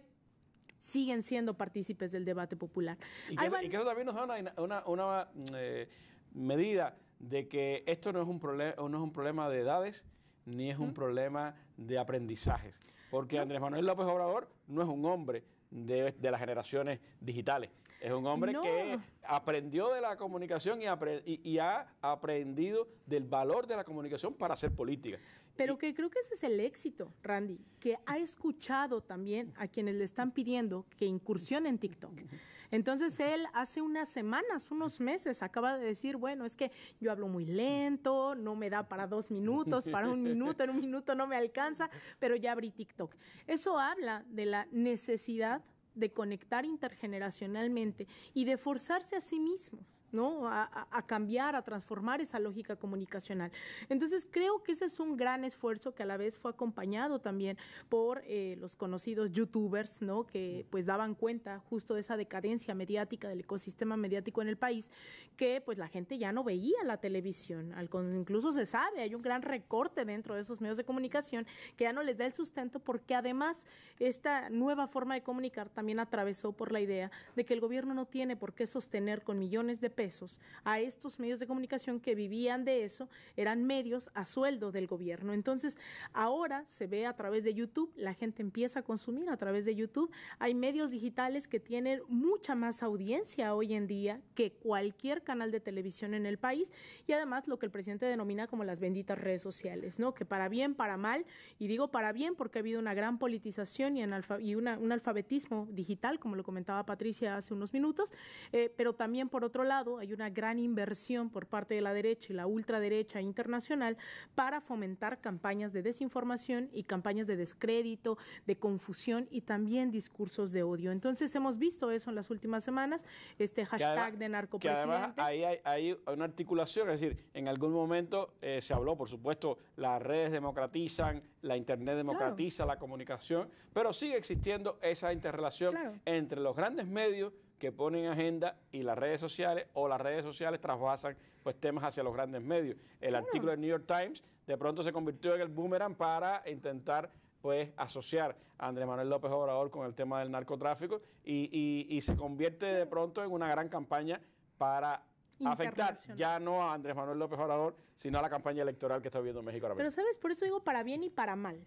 S5: siguen siendo partícipes del debate popular.
S1: Y que, eso, también nos da una, eh, medida de que esto no es un, problema, no es un problema de edades, ni es un problema de aprendizajes, porque Andrés Manuel López Obrador no es un hombre de, las generaciones digitales, es un hombre que aprendió de la comunicación y, ha aprendido del valor de la comunicación para hacer política. Pero que creo que ese es el éxito, Randy, que ha escuchado también a quienes
S5: le están pidiendo que incursionen en TikTok. Entonces él hace unas semanas, unos meses, acaba de decir, bueno, es que yo hablo muy lento, no me da para dos minutos, para un minuto, en un minuto no me alcanza, pero ya abrí TikTok. Eso habla de la necesidad de conectar intergeneracionalmente y de forzarse a sí mismos, ¿no? A, cambiar, a transformar esa lógica comunicacional. Entonces creo que ese es un gran esfuerzo que a la vez fue acompañado también por eh, los conocidos youtubers, ¿no? Que pues daban cuenta justo de esa decadencia mediática, del ecosistema mediático en el país, que pues la gente ya no veía la televisión, al, incluso se sabe, hay un gran recorte dentro de esos medios de comunicación que ya no les da el sustento porque además esta nueva forma de comunicar también atravesó por la idea de que el gobierno no tiene por qué sostener con millones de pesos a estos medios de comunicación que vivían de eso, eran medios a sueldo del gobierno. Entonces, ahora se ve a través de YouTube, la gente empieza a consumir a través de YouTube. Hay medios digitales que tienen mucha más audiencia hoy en día que cualquier canal de televisión en el país y además lo que el presidente denomina como las benditas redes sociales, ¿no? Que para bien, para mal, y digo para bien porque ha habido una gran politización y, un alfabetismo digital, como lo comentaba Patricia hace unos minutos, eh, pero también por otro lado hay una gran inversión por parte de la derecha y la ultraderecha internacional para fomentar campañas de desinformación y campañas de descrédito, de confusión y también discursos de odio. Entonces hemos visto eso en las últimas semanas, este hashtag de narcopresidente.
S1: ahí hay, una articulación, es decir, en algún momento eh, se habló, por supuesto, las redes democratizan, la Internet democratiza la comunicación, pero sigue existiendo esa interrelación entre los grandes medios que ponen agenda y las redes sociales o las redes sociales trasvasan pues temas hacia los grandes medios. El artículo del New York Times de pronto se convirtió en el boomerang para intentar pues asociar a Andrés Manuel López Obrador con el tema del narcotráfico y, y, y se convierte de pronto en una gran campaña para afectar ya no a Andrés Manuel López Obrador, sino a la campaña electoral que está viviendo México ahora mismo. Pero
S5: sabes, por eso digo para bien y para mal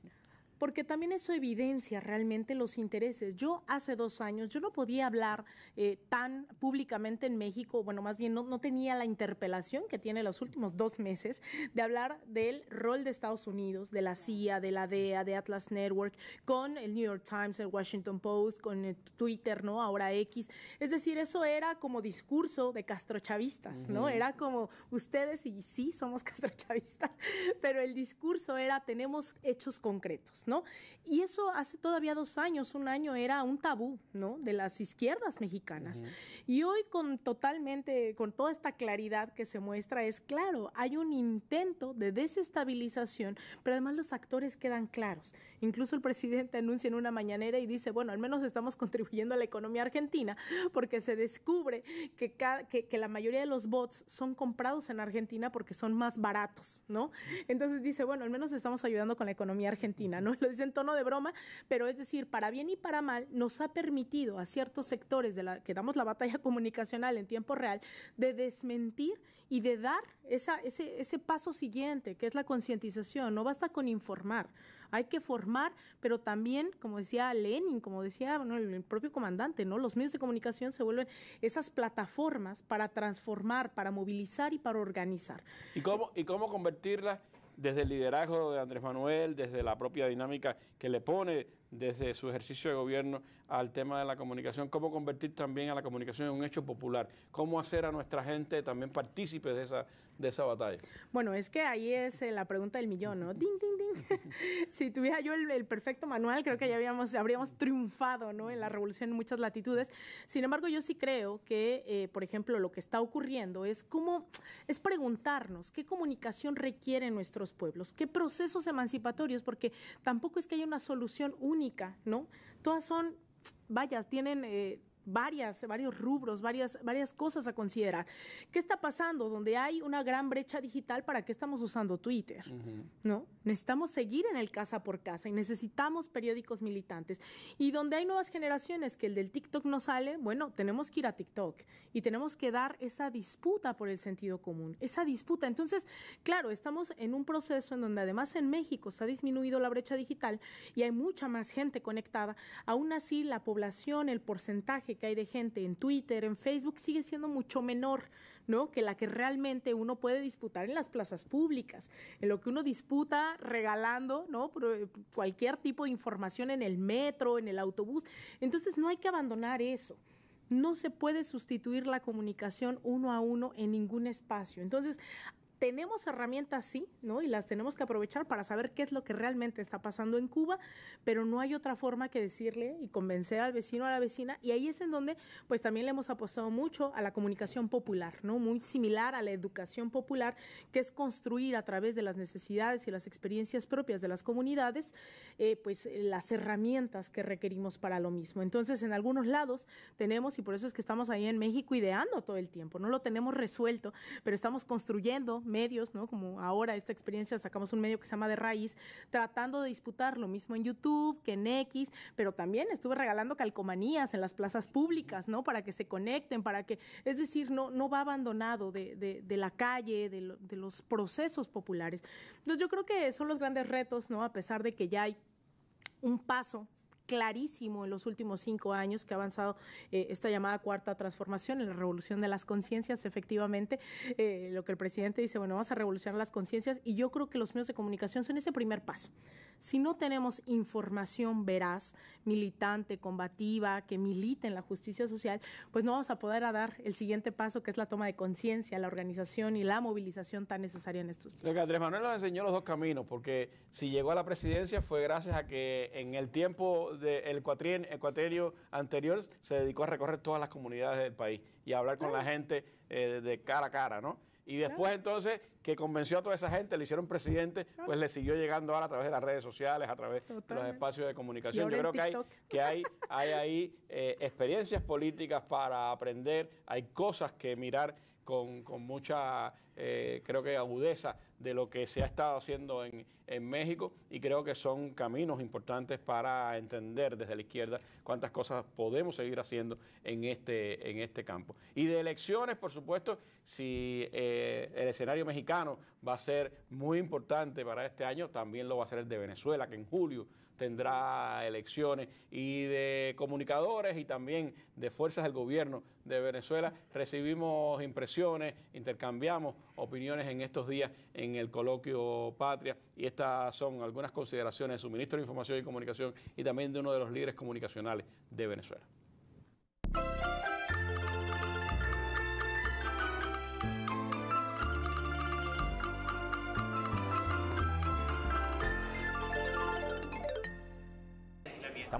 S5: porque también eso evidencia realmente los intereses. Yo hace dos años, yo no podía hablar eh, tan públicamente en México, bueno, más bien no, tenía la interpelación que tiene los últimos dos meses de hablar del rol de Estados Unidos, de la CIA, de la DEA, de Atlas Network, con el New York Times, el Washington Post, con Twitter, ¿no? Ahora X. Es decir, eso era como discurso de castrochavistas, ¿no? Era como ustedes y sí somos castrochavistas, pero el discurso era tenemos hechos concretos, ¿no? Y eso hace todavía dos años, un año era un tabú, ¿no? De las izquierdas mexicanas. Y hoy con totalmente, con toda esta claridad que se muestra, es claro, hay un intento de desestabilización, pero además los actores quedan claros. Incluso el presidente anuncia en una mañanera y dice, bueno, al menos estamos contribuyendo a la economía argentina, porque se descubre que, que la mayoría de los bots son comprados en Argentina porque son más baratos, ¿no? Entonces dice, bueno, al menos estamos ayudando con la economía argentina, ¿no? lo dice en tono de broma, pero es decir, para bien y para mal, nos ha permitido a ciertos sectores de la que damos la batalla comunicacional en tiempo real de desmentir y de dar esa, ese, ese paso siguiente, que es la concientización. No basta con informar, hay que formar, pero también, como decía Lenin, como decía el propio comandante, ¿no? los medios de comunicación se vuelven esas plataformas para transformar, para movilizar y para organizar.
S1: ¿Y cómo, y cómo convertirlas desde el liderazgo de Andrés Manuel, desde la propia dinámica que le pone, desde su ejercicio de gobierno al tema de la comunicación, cómo convertir también a la comunicación en un hecho popular, cómo hacer a nuestra gente también partícipe de esa, de esa batalla.
S5: Bueno, es que ahí es eh, la pregunta del millón, ¿no? Ding, ding, ding. si tuviera yo el, perfecto manual, creo que ya habíamos, habríamos triunfado, ¿no? En la revolución en muchas latitudes. Sin embargo, yo sí creo que, eh, por ejemplo, lo que está ocurriendo es como es preguntarnos qué comunicación requieren nuestros pueblos, qué procesos emancipatorios, porque tampoco es que haya una solución única ¿no? Todas son, vayas, tienen eh, varias, varios rubros, varias, varias cosas a considerar. ¿Qué está pasando? Donde hay una gran brecha digital, ¿para qué estamos usando Twitter? ¿No? Necesitamos seguir en el casa por casa y necesitamos periódicos militantes. Y donde hay nuevas generaciones que el del TikTok no sale, bueno, tenemos que ir a TikTok y tenemos que dar esa disputa por el sentido común, esa disputa. Entonces, claro, estamos en un proceso en donde además en México se ha disminuido la brecha digital y hay mucha más gente conectada. Aún así, la población, el porcentaje que hay de gente en Twitter, en Facebook, sigue siendo mucho menor, ¿no? Que la que realmente uno puede disputar en las plazas públicas, en lo que uno disputa regalando, ¿no? Eh, cualquier tipo de información en el metro, en el autobús. Entonces no hay que abandonar eso. No se puede sustituir la comunicación uno a uno en ningún espacio. Entonces, tenemos herramientas, sí, ¿no? Y las tenemos que aprovechar para saber qué es lo que realmente está pasando en Cuba, pero no hay otra forma que decirle y convencer al vecino o a la vecina. Y ahí es en donde, pues también le hemos apostado mucho a la comunicación popular, ¿no? Muy similar a la educación popular, que es construir a través de las necesidades y las experiencias propias de las comunidades, eh, pues las herramientas que requerimos para lo mismo. Entonces, en algunos lados tenemos, y por eso es que estamos ahí en México ideando todo el tiempo, no lo tenemos resuelto, pero estamos construyendo medios, ¿no? Como ahora esta experiencia sacamos un medio que se llama De Raíz, tratando de disputar lo mismo en YouTube que en X, pero también estuve regalando calcomanías en las plazas públicas, ¿no? Para que se conecten, para que, es decir, no, no va abandonado de, la calle, de, de los procesos populares. Entonces yo creo que son los grandes retos, ¿no? A pesar de que ya hay un paso clarísimo en los últimos cinco años que ha avanzado eh, esta llamada cuarta transformación, la revolución de las conciencias, efectivamente, eh, lo que el presidente dice, bueno, vamos a revolucionar las conciencias y yo creo que los medios de comunicación son ese primer paso. Si no tenemos información veraz, militante, combativa, que milite en la justicia social, pues no vamos a poder dar el siguiente paso, que es la toma de conciencia, la organización y la movilización tan necesaria en estos tiempos. Andrés
S1: Manuel nos enseñó los dos caminos, porque si llegó a la presidencia fue gracias a que en el tiempo del de anterior se dedicó a recorrer todas las comunidades del país y a hablar con la gente eh, de cara a cara, ¿no? Y después entonces que convenció a toda esa gente, le hicieron presidente, pues le siguió llegando ahora a través de las redes sociales, a través de los espacios de comunicación. Yo creo que hay, que hay, hay ahí eh, experiencias políticas para aprender, hay cosas que mirar con, mucha, eh, creo que agudeza de lo que se ha estado haciendo en, en México y creo que son caminos importantes para entender desde la izquierda cuántas cosas podemos seguir haciendo en este, en este campo. Y de elecciones, por supuesto, si eh, el escenario mexicano va a ser muy importante para este año, también lo va a ser el de Venezuela, que en julio tendrá elecciones, y de comunicadores y también de fuerzas del gobierno de Venezuela. Recibimos impresiones, intercambiamos opiniones en estos días en el coloquio Patria y estas son algunas consideraciones de su ministro de Información y Comunicación y también de uno de los líderes comunicacionales de Venezuela.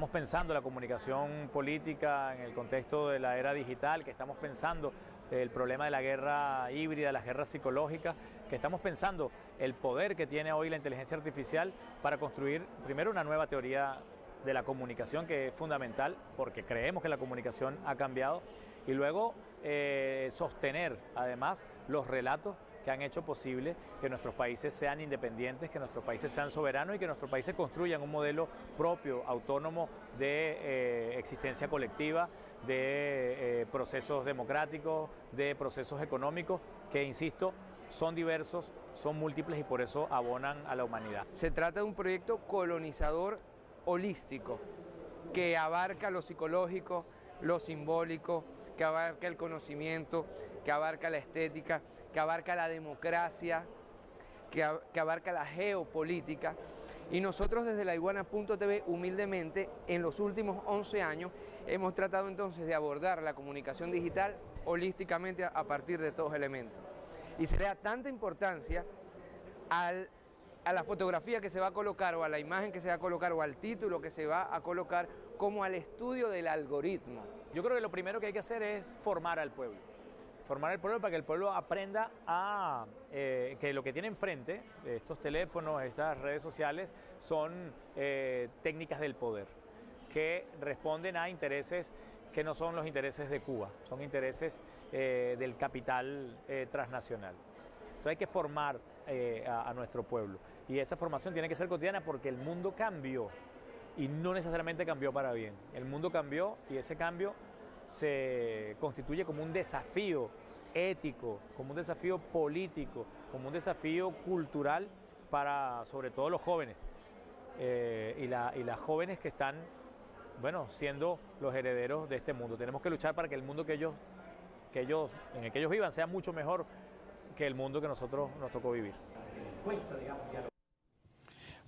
S6: pensando la comunicación política en el contexto de la era digital, que estamos pensando el problema de la guerra híbrida, las guerras psicológicas, que estamos pensando el poder que tiene hoy la inteligencia artificial para construir primero una nueva teoría de la comunicación que es fundamental porque creemos que la comunicación ha cambiado y luego eh, sostener además los relatos que han hecho posible que nuestros países sean independientes, que nuestros países sean soberanos y que nuestros países construyan un modelo propio, autónomo de eh, existencia colectiva, de eh, procesos democráticos, de procesos económicos, que, insisto, son diversos, son múltiples y por eso abonan a la humanidad. Se trata de un proyecto colonizador holístico,
S7: que abarca lo psicológico, lo simbólico, que abarca el conocimiento, que abarca la estética, que abarca la democracia, que, abarca la geopolítica. Y nosotros desde la iguana.tv, humildemente, en los últimos 11 años, hemos tratado entonces de abordar la comunicación digital holísticamente a partir de todos elementos. Y se le da tanta importancia a la fotografía que se va a colocar, o a la imagen que se va a colocar, o al título que se va a colocar, como al estudio
S6: del algoritmo. Yo creo que lo primero que hay que hacer es formar al pueblo formar el pueblo para que el pueblo aprenda a eh, que lo que tiene enfrente, estos teléfonos, estas redes sociales, son eh, técnicas del poder que responden a intereses que no son los intereses de Cuba, son intereses eh, del capital transnacional. Entonces hay que formar a nuestro pueblo y esa formación tiene que ser cotidiana porque el mundo cambió y no necesariamente cambió para bien. El mundo cambió y ese cambio se constituye como un desafío ético, como un desafío político, como un desafío cultural para sobre todo los jóvenes eh, y, las jóvenes que están, bueno, siendo los herederos de este mundo. Tenemos que luchar para que el mundo que ellos, que ellos, en el que ellos vivan sea mucho
S1: mejor que el mundo que nosotros nos tocó vivir.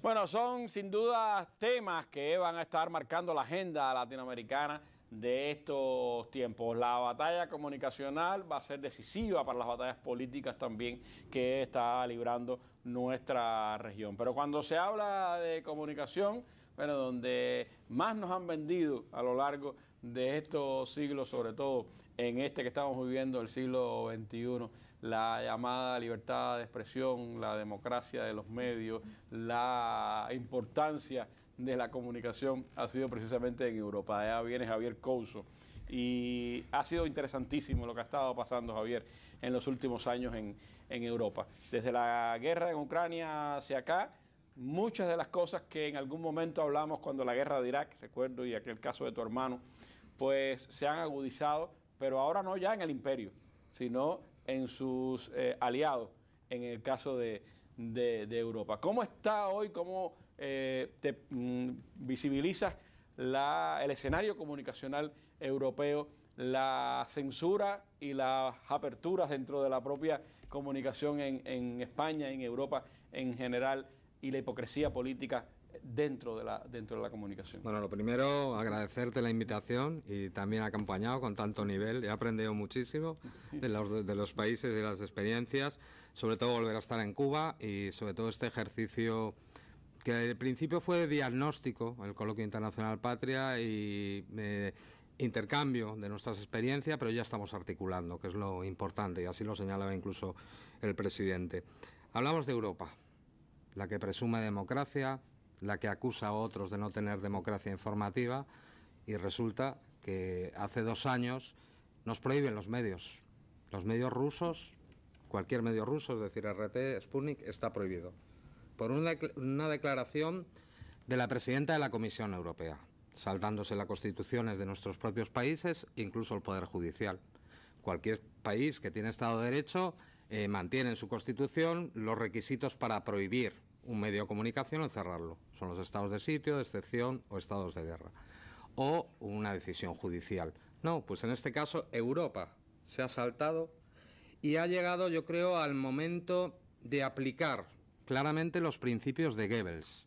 S1: Bueno, son sin duda temas que van a estar marcando la agenda latinoamericana de estos tiempos. La batalla comunicacional va a ser decisiva para las batallas políticas también que está librando nuestra región. Pero cuando se habla de comunicación, bueno, donde más nos han vendido a lo largo de estos siglos, sobre todo en este que estamos viviendo, el siglo XXI, la llamada libertad de expresión, la democracia de los medios, la importancia de la comunicación ha sido precisamente en Europa. Allá viene Javier Couso. Y ha sido interesantísimo lo que ha estado pasando, Javier, en los últimos años en, Europa. Desde la guerra en Ucrania hacia acá, muchas de las cosas que en algún momento hablamos cuando la guerra de Irak, recuerdo, y aquel caso de tu hermano, pues se han agudizado, pero ahora no ya en el imperio, sino en sus eh, aliados, en el caso de, de, de, Europa. ¿Cómo está hoy? ¿Cómo eh, te mm, visibilizas el escenario comunicacional europeo, la censura y las aperturas dentro de la propia comunicación en, España, en Europa en general, y la hipocresía política dentro de, la, dentro de la comunicación.
S7: Bueno, lo primero, agradecerte la invitación y también acompañado con tanto nivel. He aprendido muchísimo de los, países y de las experiencias, sobre todo volver a estar en Cuba y sobre todo este ejercicio que al principio fue diagnóstico, el coloquio internacional Patria y eh, intercambio de nuestras experiencias, pero ya estamos articulando, que es lo importante, y así lo señalaba incluso el presidente. Hablamos de Europa, la que presume democracia, la que acusa a otros de no tener democracia informativa, y resulta que hace dos años nos prohíben los medios. Los medios rusos, cualquier medio ruso, es decir, RT, Sputnik, está prohibido por una, declaración de la presidenta de la Comisión Europea, saltándose las constituciones de nuestros propios países, incluso el Poder Judicial. Cualquier país que tiene Estado de Derecho eh, mantiene en su constitución los requisitos para prohibir un medio de comunicación o cerrarlo. Son los estados de sitio, de excepción o estados de guerra. O una decisión judicial. No, pues en este caso Europa se ha saltado y ha llegado, yo creo, al momento de aplicar claramente los principios de Goebbels.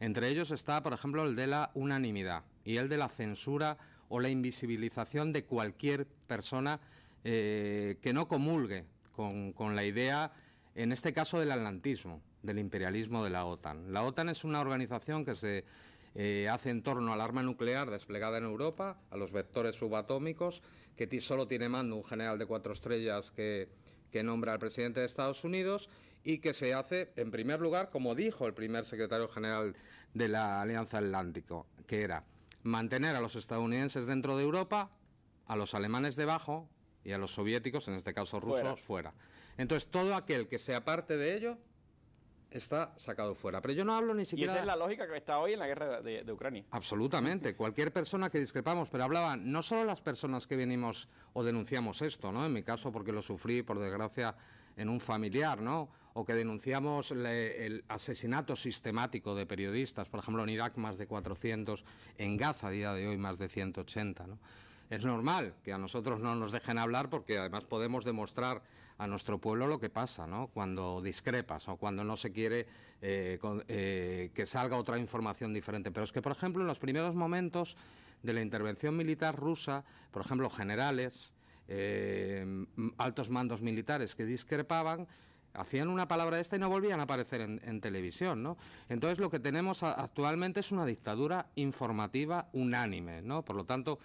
S7: Entre ellos está, por ejemplo, el de la unanimidad y el de la censura o la invisibilización de cualquier persona eh, que no comulgue con, la idea, en este caso, del atlantismo, del imperialismo de la OTAN. La OTAN es una organización que se eh, hace en torno al arma nuclear desplegada en Europa, a los vectores subatómicos, que solo tiene mando un general de cuatro estrellas que, que nombra al presidente de Estados Unidos y que se hace, en primer lugar, como dijo el primer secretario general de la Alianza Atlántico, que era mantener a los estadounidenses dentro de Europa, a los alemanes debajo y a los soviéticos, en este caso rusos, fuera. Entonces, todo aquel que sea parte de ello está sacado fuera. Pero yo no
S1: hablo ni siquiera... Y esa es la lógica que está hoy en la guerra de, de Ucrania.
S7: Absolutamente. Cualquier persona que discrepamos, pero hablaban no solo las personas que venimos o denunciamos esto, ¿no? En mi caso, porque lo sufrí, por desgracia, en un familiar, ¿no? o que denunciamos el asesinato sistemático de periodistas, por ejemplo en Irak más de 400, en Gaza a día de hoy más de 180. Es normal que a nosotros no nos dejen hablar porque además podemos demostrar a nuestro pueblo lo que pasa, Cuando discrepas o cuando no se quiere eh, eh, que salga otra información diferente. Pero es que, por ejemplo, en los primeros momentos de la intervención militar rusa, por ejemplo, generales, eh, altos mandos militares que discrepaban, hacían una palabra de esta y no volvían a aparecer en, televisión, ¿no? Entonces lo que tenemos actualmente es una dictadura informativa unánime, ¿no? Por lo tanto,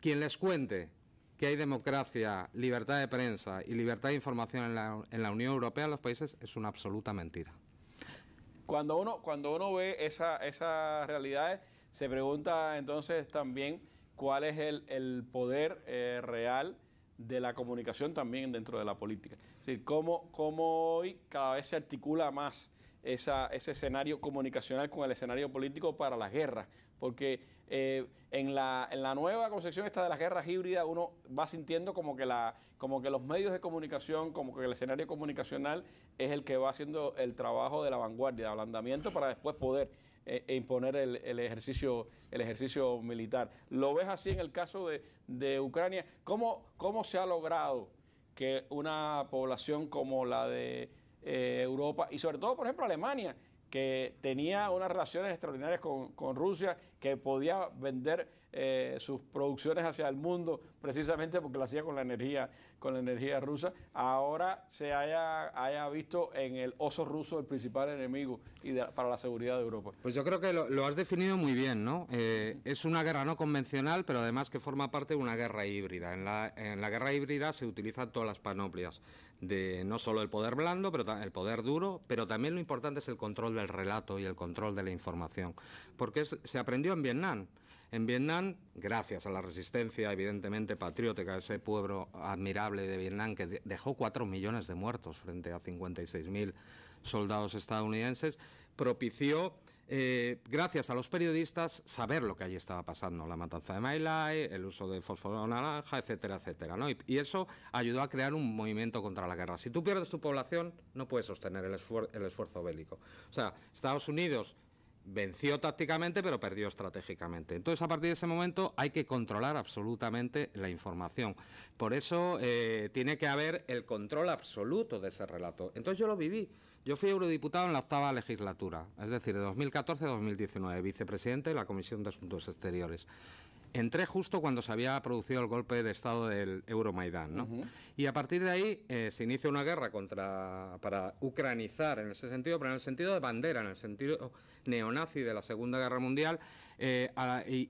S7: quien les cuente que hay democracia, libertad de prensa y libertad de información en la, Unión Europea, en los países, es una absoluta mentira.
S1: Cuando uno, cuando uno ve esa, esas realidades, se pregunta entonces también cuál es el, poder eh, real de la comunicación también dentro de la política. Es decir, cómo, hoy cada vez se articula más ese escenario comunicacional con el escenario político para las guerras, porque eh, en, la, nueva concepción esta de las guerras híbridas uno va sintiendo como que, la, como que los medios de comunicación, como que el escenario comunicacional es el que va haciendo el trabajo de la vanguardia, de ablandamiento para después poder. E, e, imponer el, el, ejercicio, el ejercicio militar. ¿Lo ves así en el caso de, Ucrania? ¿Cómo, ¿Cómo se ha logrado que una población como la de eh, Europa y sobre todo, por ejemplo, Alemania, que tenía unas relaciones extraordinarias con, con Rusia, que podía vender eh, sus producciones hacia el mundo, precisamente porque lo hacía con la energía, con la energía rusa, ahora se haya, visto en el oso ruso el principal enemigo para la seguridad de Europa.
S7: Pues yo creo que lo, has definido muy bien, ¿no? Eh, es una guerra no convencional, pero además que forma parte de una guerra híbrida. En la, en la guerra híbrida se utilizan todas las panoplias, de no solo el poder blando, pero el poder duro, pero también lo importante es el control del relato y el control de la información, porque se aprendió en Vietnam. En Vietnam, gracias a la resistencia evidentemente patriótica, de ese pueblo admirable de Vietnam que dejó 4 millones de muertos frente a 56.000 soldados estadounidenses, propició... Eh, gracias a los periodistas, saber lo que allí estaba pasando, la matanza de Lai, el uso de fósforo naranja, etcétera, etcétera. Y, eso ayudó a crear un movimiento contra la guerra. Si tú pierdes tu población, no puedes sostener el, el esfuerzo bélico. O sea, Estados Unidos venció tácticamente, pero perdió estratégicamente. Entonces, a partir de ese momento hay que controlar absolutamente la información. Por eso eh, tiene que haber el control absoluto de ese relato. Entonces, yo lo viví. Yo fui eurodiputado en la octava legislatura, es decir, de 2014 a 2019, vicepresidente de la Comisión de Asuntos Exteriores entré justo cuando se había producido el golpe de Estado del Euromaidán. Y a partir de ahí eh, se inicia una guerra contra, para ucranizar en ese sentido, pero en el sentido de bandera, en el sentido neonazi de la Segunda Guerra Mundial, eh,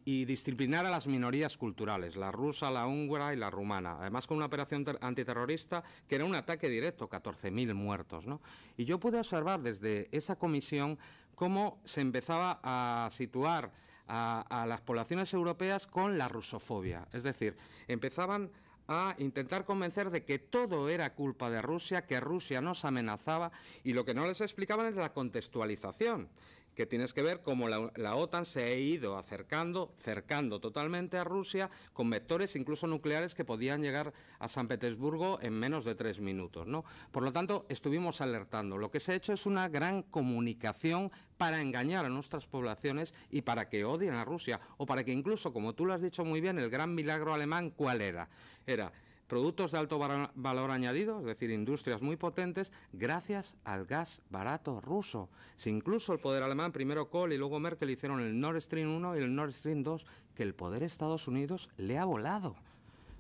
S7: y, disciplinar a las minorías culturales, la rusa, la húngara y la rumana. Además con una operación antiterrorista que era un ataque directo, 14.000 muertos. ¿no? Y yo pude observar desde esa comisión cómo se empezaba a situar a, las poblaciones europeas con la rusofobia. Es decir, empezaban a intentar convencer de que todo era culpa de Rusia, que Rusia nos amenazaba y lo que no les explicaban es la contextualización que tienes que ver cómo la, OTAN se ha ido acercando, cercando totalmente a Rusia con vectores incluso nucleares que podían llegar a San Petersburgo en menos de tres minutos. ¿no? Por lo tanto, estuvimos alertando. Lo que se ha hecho es una gran comunicación para engañar a nuestras poblaciones y para que odien a Rusia o para que incluso, como tú lo has dicho muy bien, el gran milagro alemán, ¿cuál era? Era productos de alto valor añadido, es decir, industrias muy potentes, gracias al gas barato ruso. Si incluso el poder alemán, primero Kohl y luego Merkel, hicieron el Nord Stream 1 y el Nord Stream 2, que el poder de Estados Unidos le ha volado.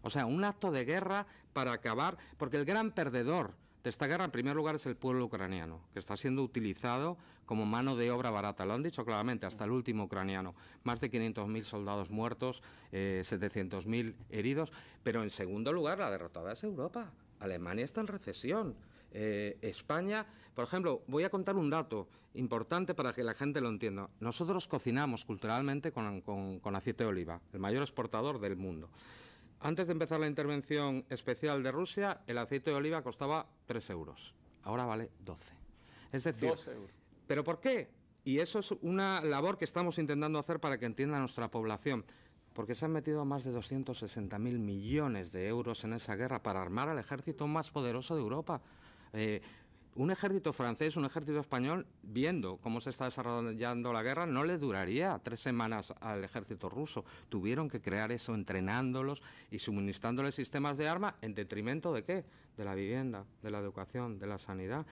S7: O sea, un acto de guerra para acabar, porque el gran perdedor esta guerra, en primer lugar, es el pueblo ucraniano, que está siendo utilizado como mano de obra barata. Lo han dicho claramente, hasta el último ucraniano. Más de 500.000 soldados muertos, 700.000 eh, heridos. Pero en segundo lugar, la derrotada es Europa. Alemania está en recesión. Eh, España, por ejemplo, voy a contar un dato importante para que la gente lo entienda. Nosotros cocinamos culturalmente con aceite de oliva, el mayor exportador del mundo. Antes de empezar la intervención especial de Rusia, el aceite de oliva costaba 3 euros. Ahora vale 12. Es decir, ¿pero por qué? Y eso es una labor que estamos intentando hacer para que entienda nuestra población. Porque se han metido más de 260.000 millones de euros en esa guerra para armar al ejército más poderoso de Europa. Eh, un ejército francés, un ejército español, viendo cómo se está desarrollando la guerra, no le duraría tres semanas al ejército ruso. Tuvieron que crear eso entrenándolos y suministrándoles sistemas de arma en detrimento de qué? De la vivienda, de la
S6: educación, de la sanidad.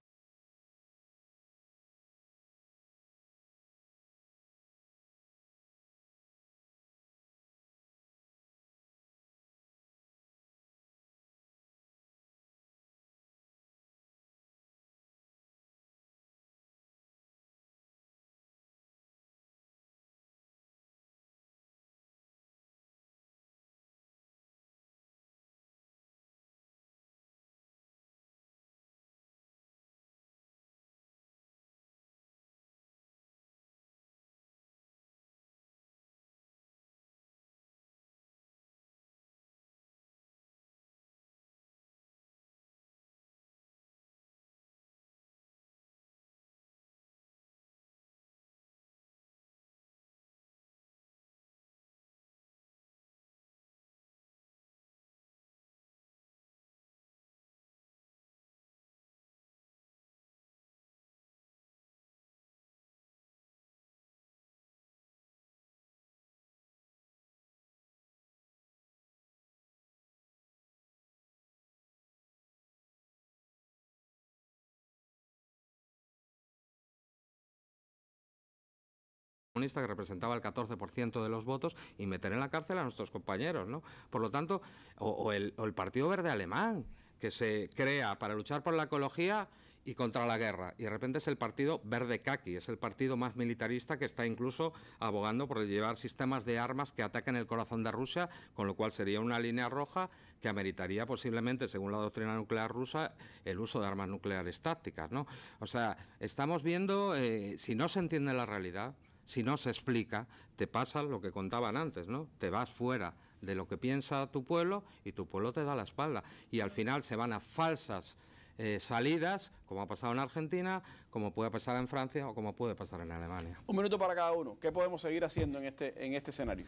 S6: que representaba el 14% de los votos y meter en la cárcel a nuestros compañeros,
S7: ¿no? Por lo tanto, o, el, Partido Verde Alemán, que se crea para luchar por la ecología y contra la guerra. Y de repente es el partido verde Kaki, es el partido más militarista que está incluso abogando por llevar sistemas de armas que ataquen el corazón de Rusia, con lo cual sería una línea roja que ameritaría posiblemente, según la doctrina nuclear rusa, el uso de armas nucleares tácticas. ¿no? O sea, estamos viendo, eh, si no se entiende la realidad, si no se explica, te pasa lo que contaban antes, ¿no? Te vas fuera de lo que piensa tu pueblo y tu pueblo te da la espalda. Y al final se van a falsas eh, salidas, como ha pasado en Argentina, como puede pasar en Francia o como puede pasar en Alemania.
S1: Un minuto para cada uno. ¿Qué podemos seguir haciendo en este, en este escenario?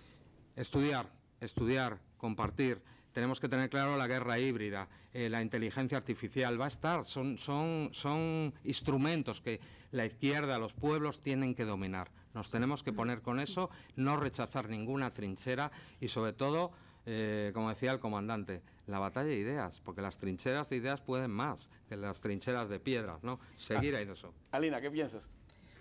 S7: Estudiar, estudiar, compartir tenemos que tener claro la guerra híbrida, eh, la inteligencia artificial, va a estar, son, son, son instrumentos que la izquierda, los pueblos tienen que dominar. Nos tenemos que poner con eso, no rechazar ninguna trinchera y sobre todo, eh, como decía el comandante, la batalla de ideas, porque las trincheras de ideas pueden más que las trincheras de piedras, ¿no? Seguir ah. en eso. Alina, ¿qué
S1: piensas?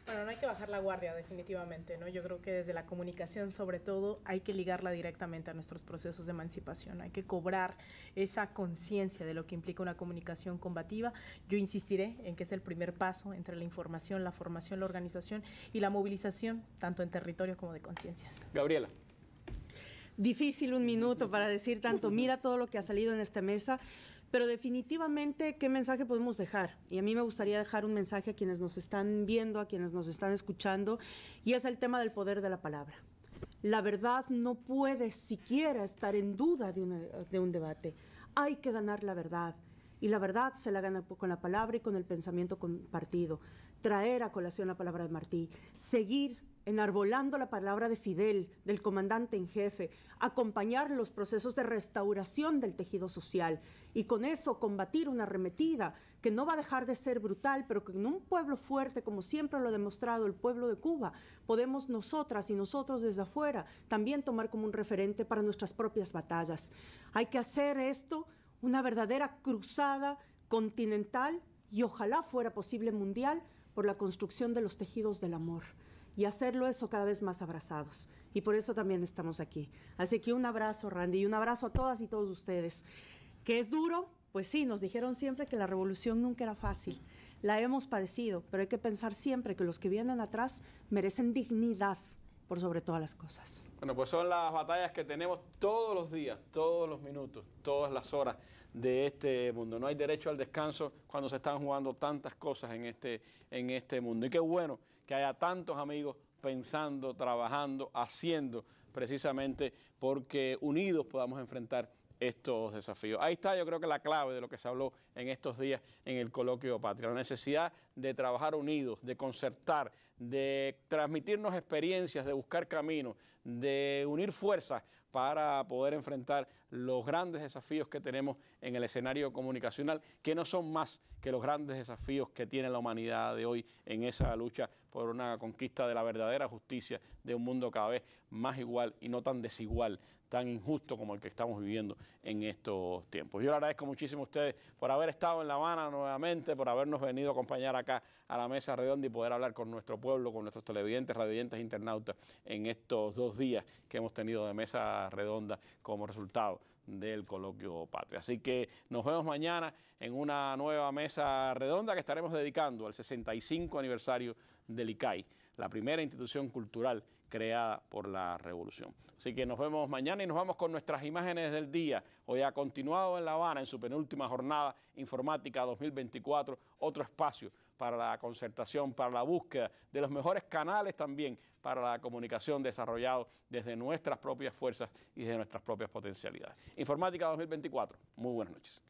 S5: Bueno, no hay que bajar la guardia definitivamente, ¿no? Yo creo que desde la comunicación sobre todo hay que ligarla directamente a nuestros procesos de emancipación, hay que cobrar esa conciencia de lo que implica una comunicación combativa. Yo insistiré en que es el primer paso entre la información, la formación, la organización y la movilización, tanto en territorio como de conciencias. Gabriela difícil un minuto
S3: para decir tanto. Mira todo lo que ha salido en esta mesa. Pero definitivamente, ¿qué mensaje podemos dejar? Y a mí me gustaría dejar un mensaje a quienes nos están viendo, a quienes nos están escuchando, y es el tema del poder de la palabra. La verdad no puede siquiera estar en duda de, un debate. Hay que ganar la verdad. Y la verdad se la gana con la palabra y con el pensamiento compartido. Traer a colación la palabra de Martí. Seguir enarbolando la palabra de Fidel, del comandante en jefe, acompañar los procesos de restauración del tejido social y con eso combatir una arremetida que no va a dejar de ser brutal, pero que en un pueblo fuerte, como siempre lo ha demostrado el pueblo de Cuba, podemos nosotras y nosotros desde afuera también tomar como un referente para nuestras propias batallas. Hay que hacer esto una verdadera cruzada continental y ojalá fuera posible mundial por la construcción de los tejidos del amor y hacerlo eso cada vez más abrazados. Y por eso también estamos aquí. Así que un abrazo, Randy, y un abrazo a todas y todos ustedes. Que es duro, pues sí, nos dijeron siempre que la revolución nunca era fácil. La hemos padecido, pero hay que pensar siempre que los que vienen atrás merecen dignidad por sobre todas las cosas.
S1: Bueno, pues son las batallas que tenemos todos los días, todos los minutos, todas las horas de este mundo. No hay derecho al descanso cuando se están jugando tantas cosas en este, en este mundo. Y qué bueno que haya tantos amigos pensando, trabajando, haciendo, precisamente porque unidos podamos enfrentar estos desafíos. Ahí está yo creo que la clave de lo que se habló en estos días en el coloquio patria, la necesidad de trabajar unidos, de concertar, de transmitirnos experiencias, de buscar caminos, de unir fuerzas para poder enfrentar los grandes desafíos que tenemos en el escenario comunicacional, que no son más que los grandes desafíos que tiene la humanidad de hoy en esa lucha por una conquista de la verdadera justicia, de un mundo cada vez más igual y no tan desigual, tan injusto como el que estamos viviendo en estos tiempos. Yo le agradezco muchísimo a ustedes por haber estado en La Habana nuevamente, por habernos venido a acompañar acá a la mesa redonda y poder hablar con nuestro pueblo, con nuestros televidentes, radiovidentes, internautas en estos dos días que hemos tenido de mesa redonda como resultado del coloquio Patria. Así que nos vemos mañana en una nueva mesa redonda que estaremos dedicando al 65 aniversario del ICAI, la primera institución cultural creada por la revolución. Así que nos vemos mañana y nos vamos con nuestras imágenes del día. Hoy ha continuado en La Habana en su penúltima jornada informática 2024, otro espacio para la concertación, para la búsqueda de los mejores canales también para la comunicación desarrollado desde nuestras propias fuerzas y desde nuestras propias potencialidades. Informática 2024, muy buenas noches.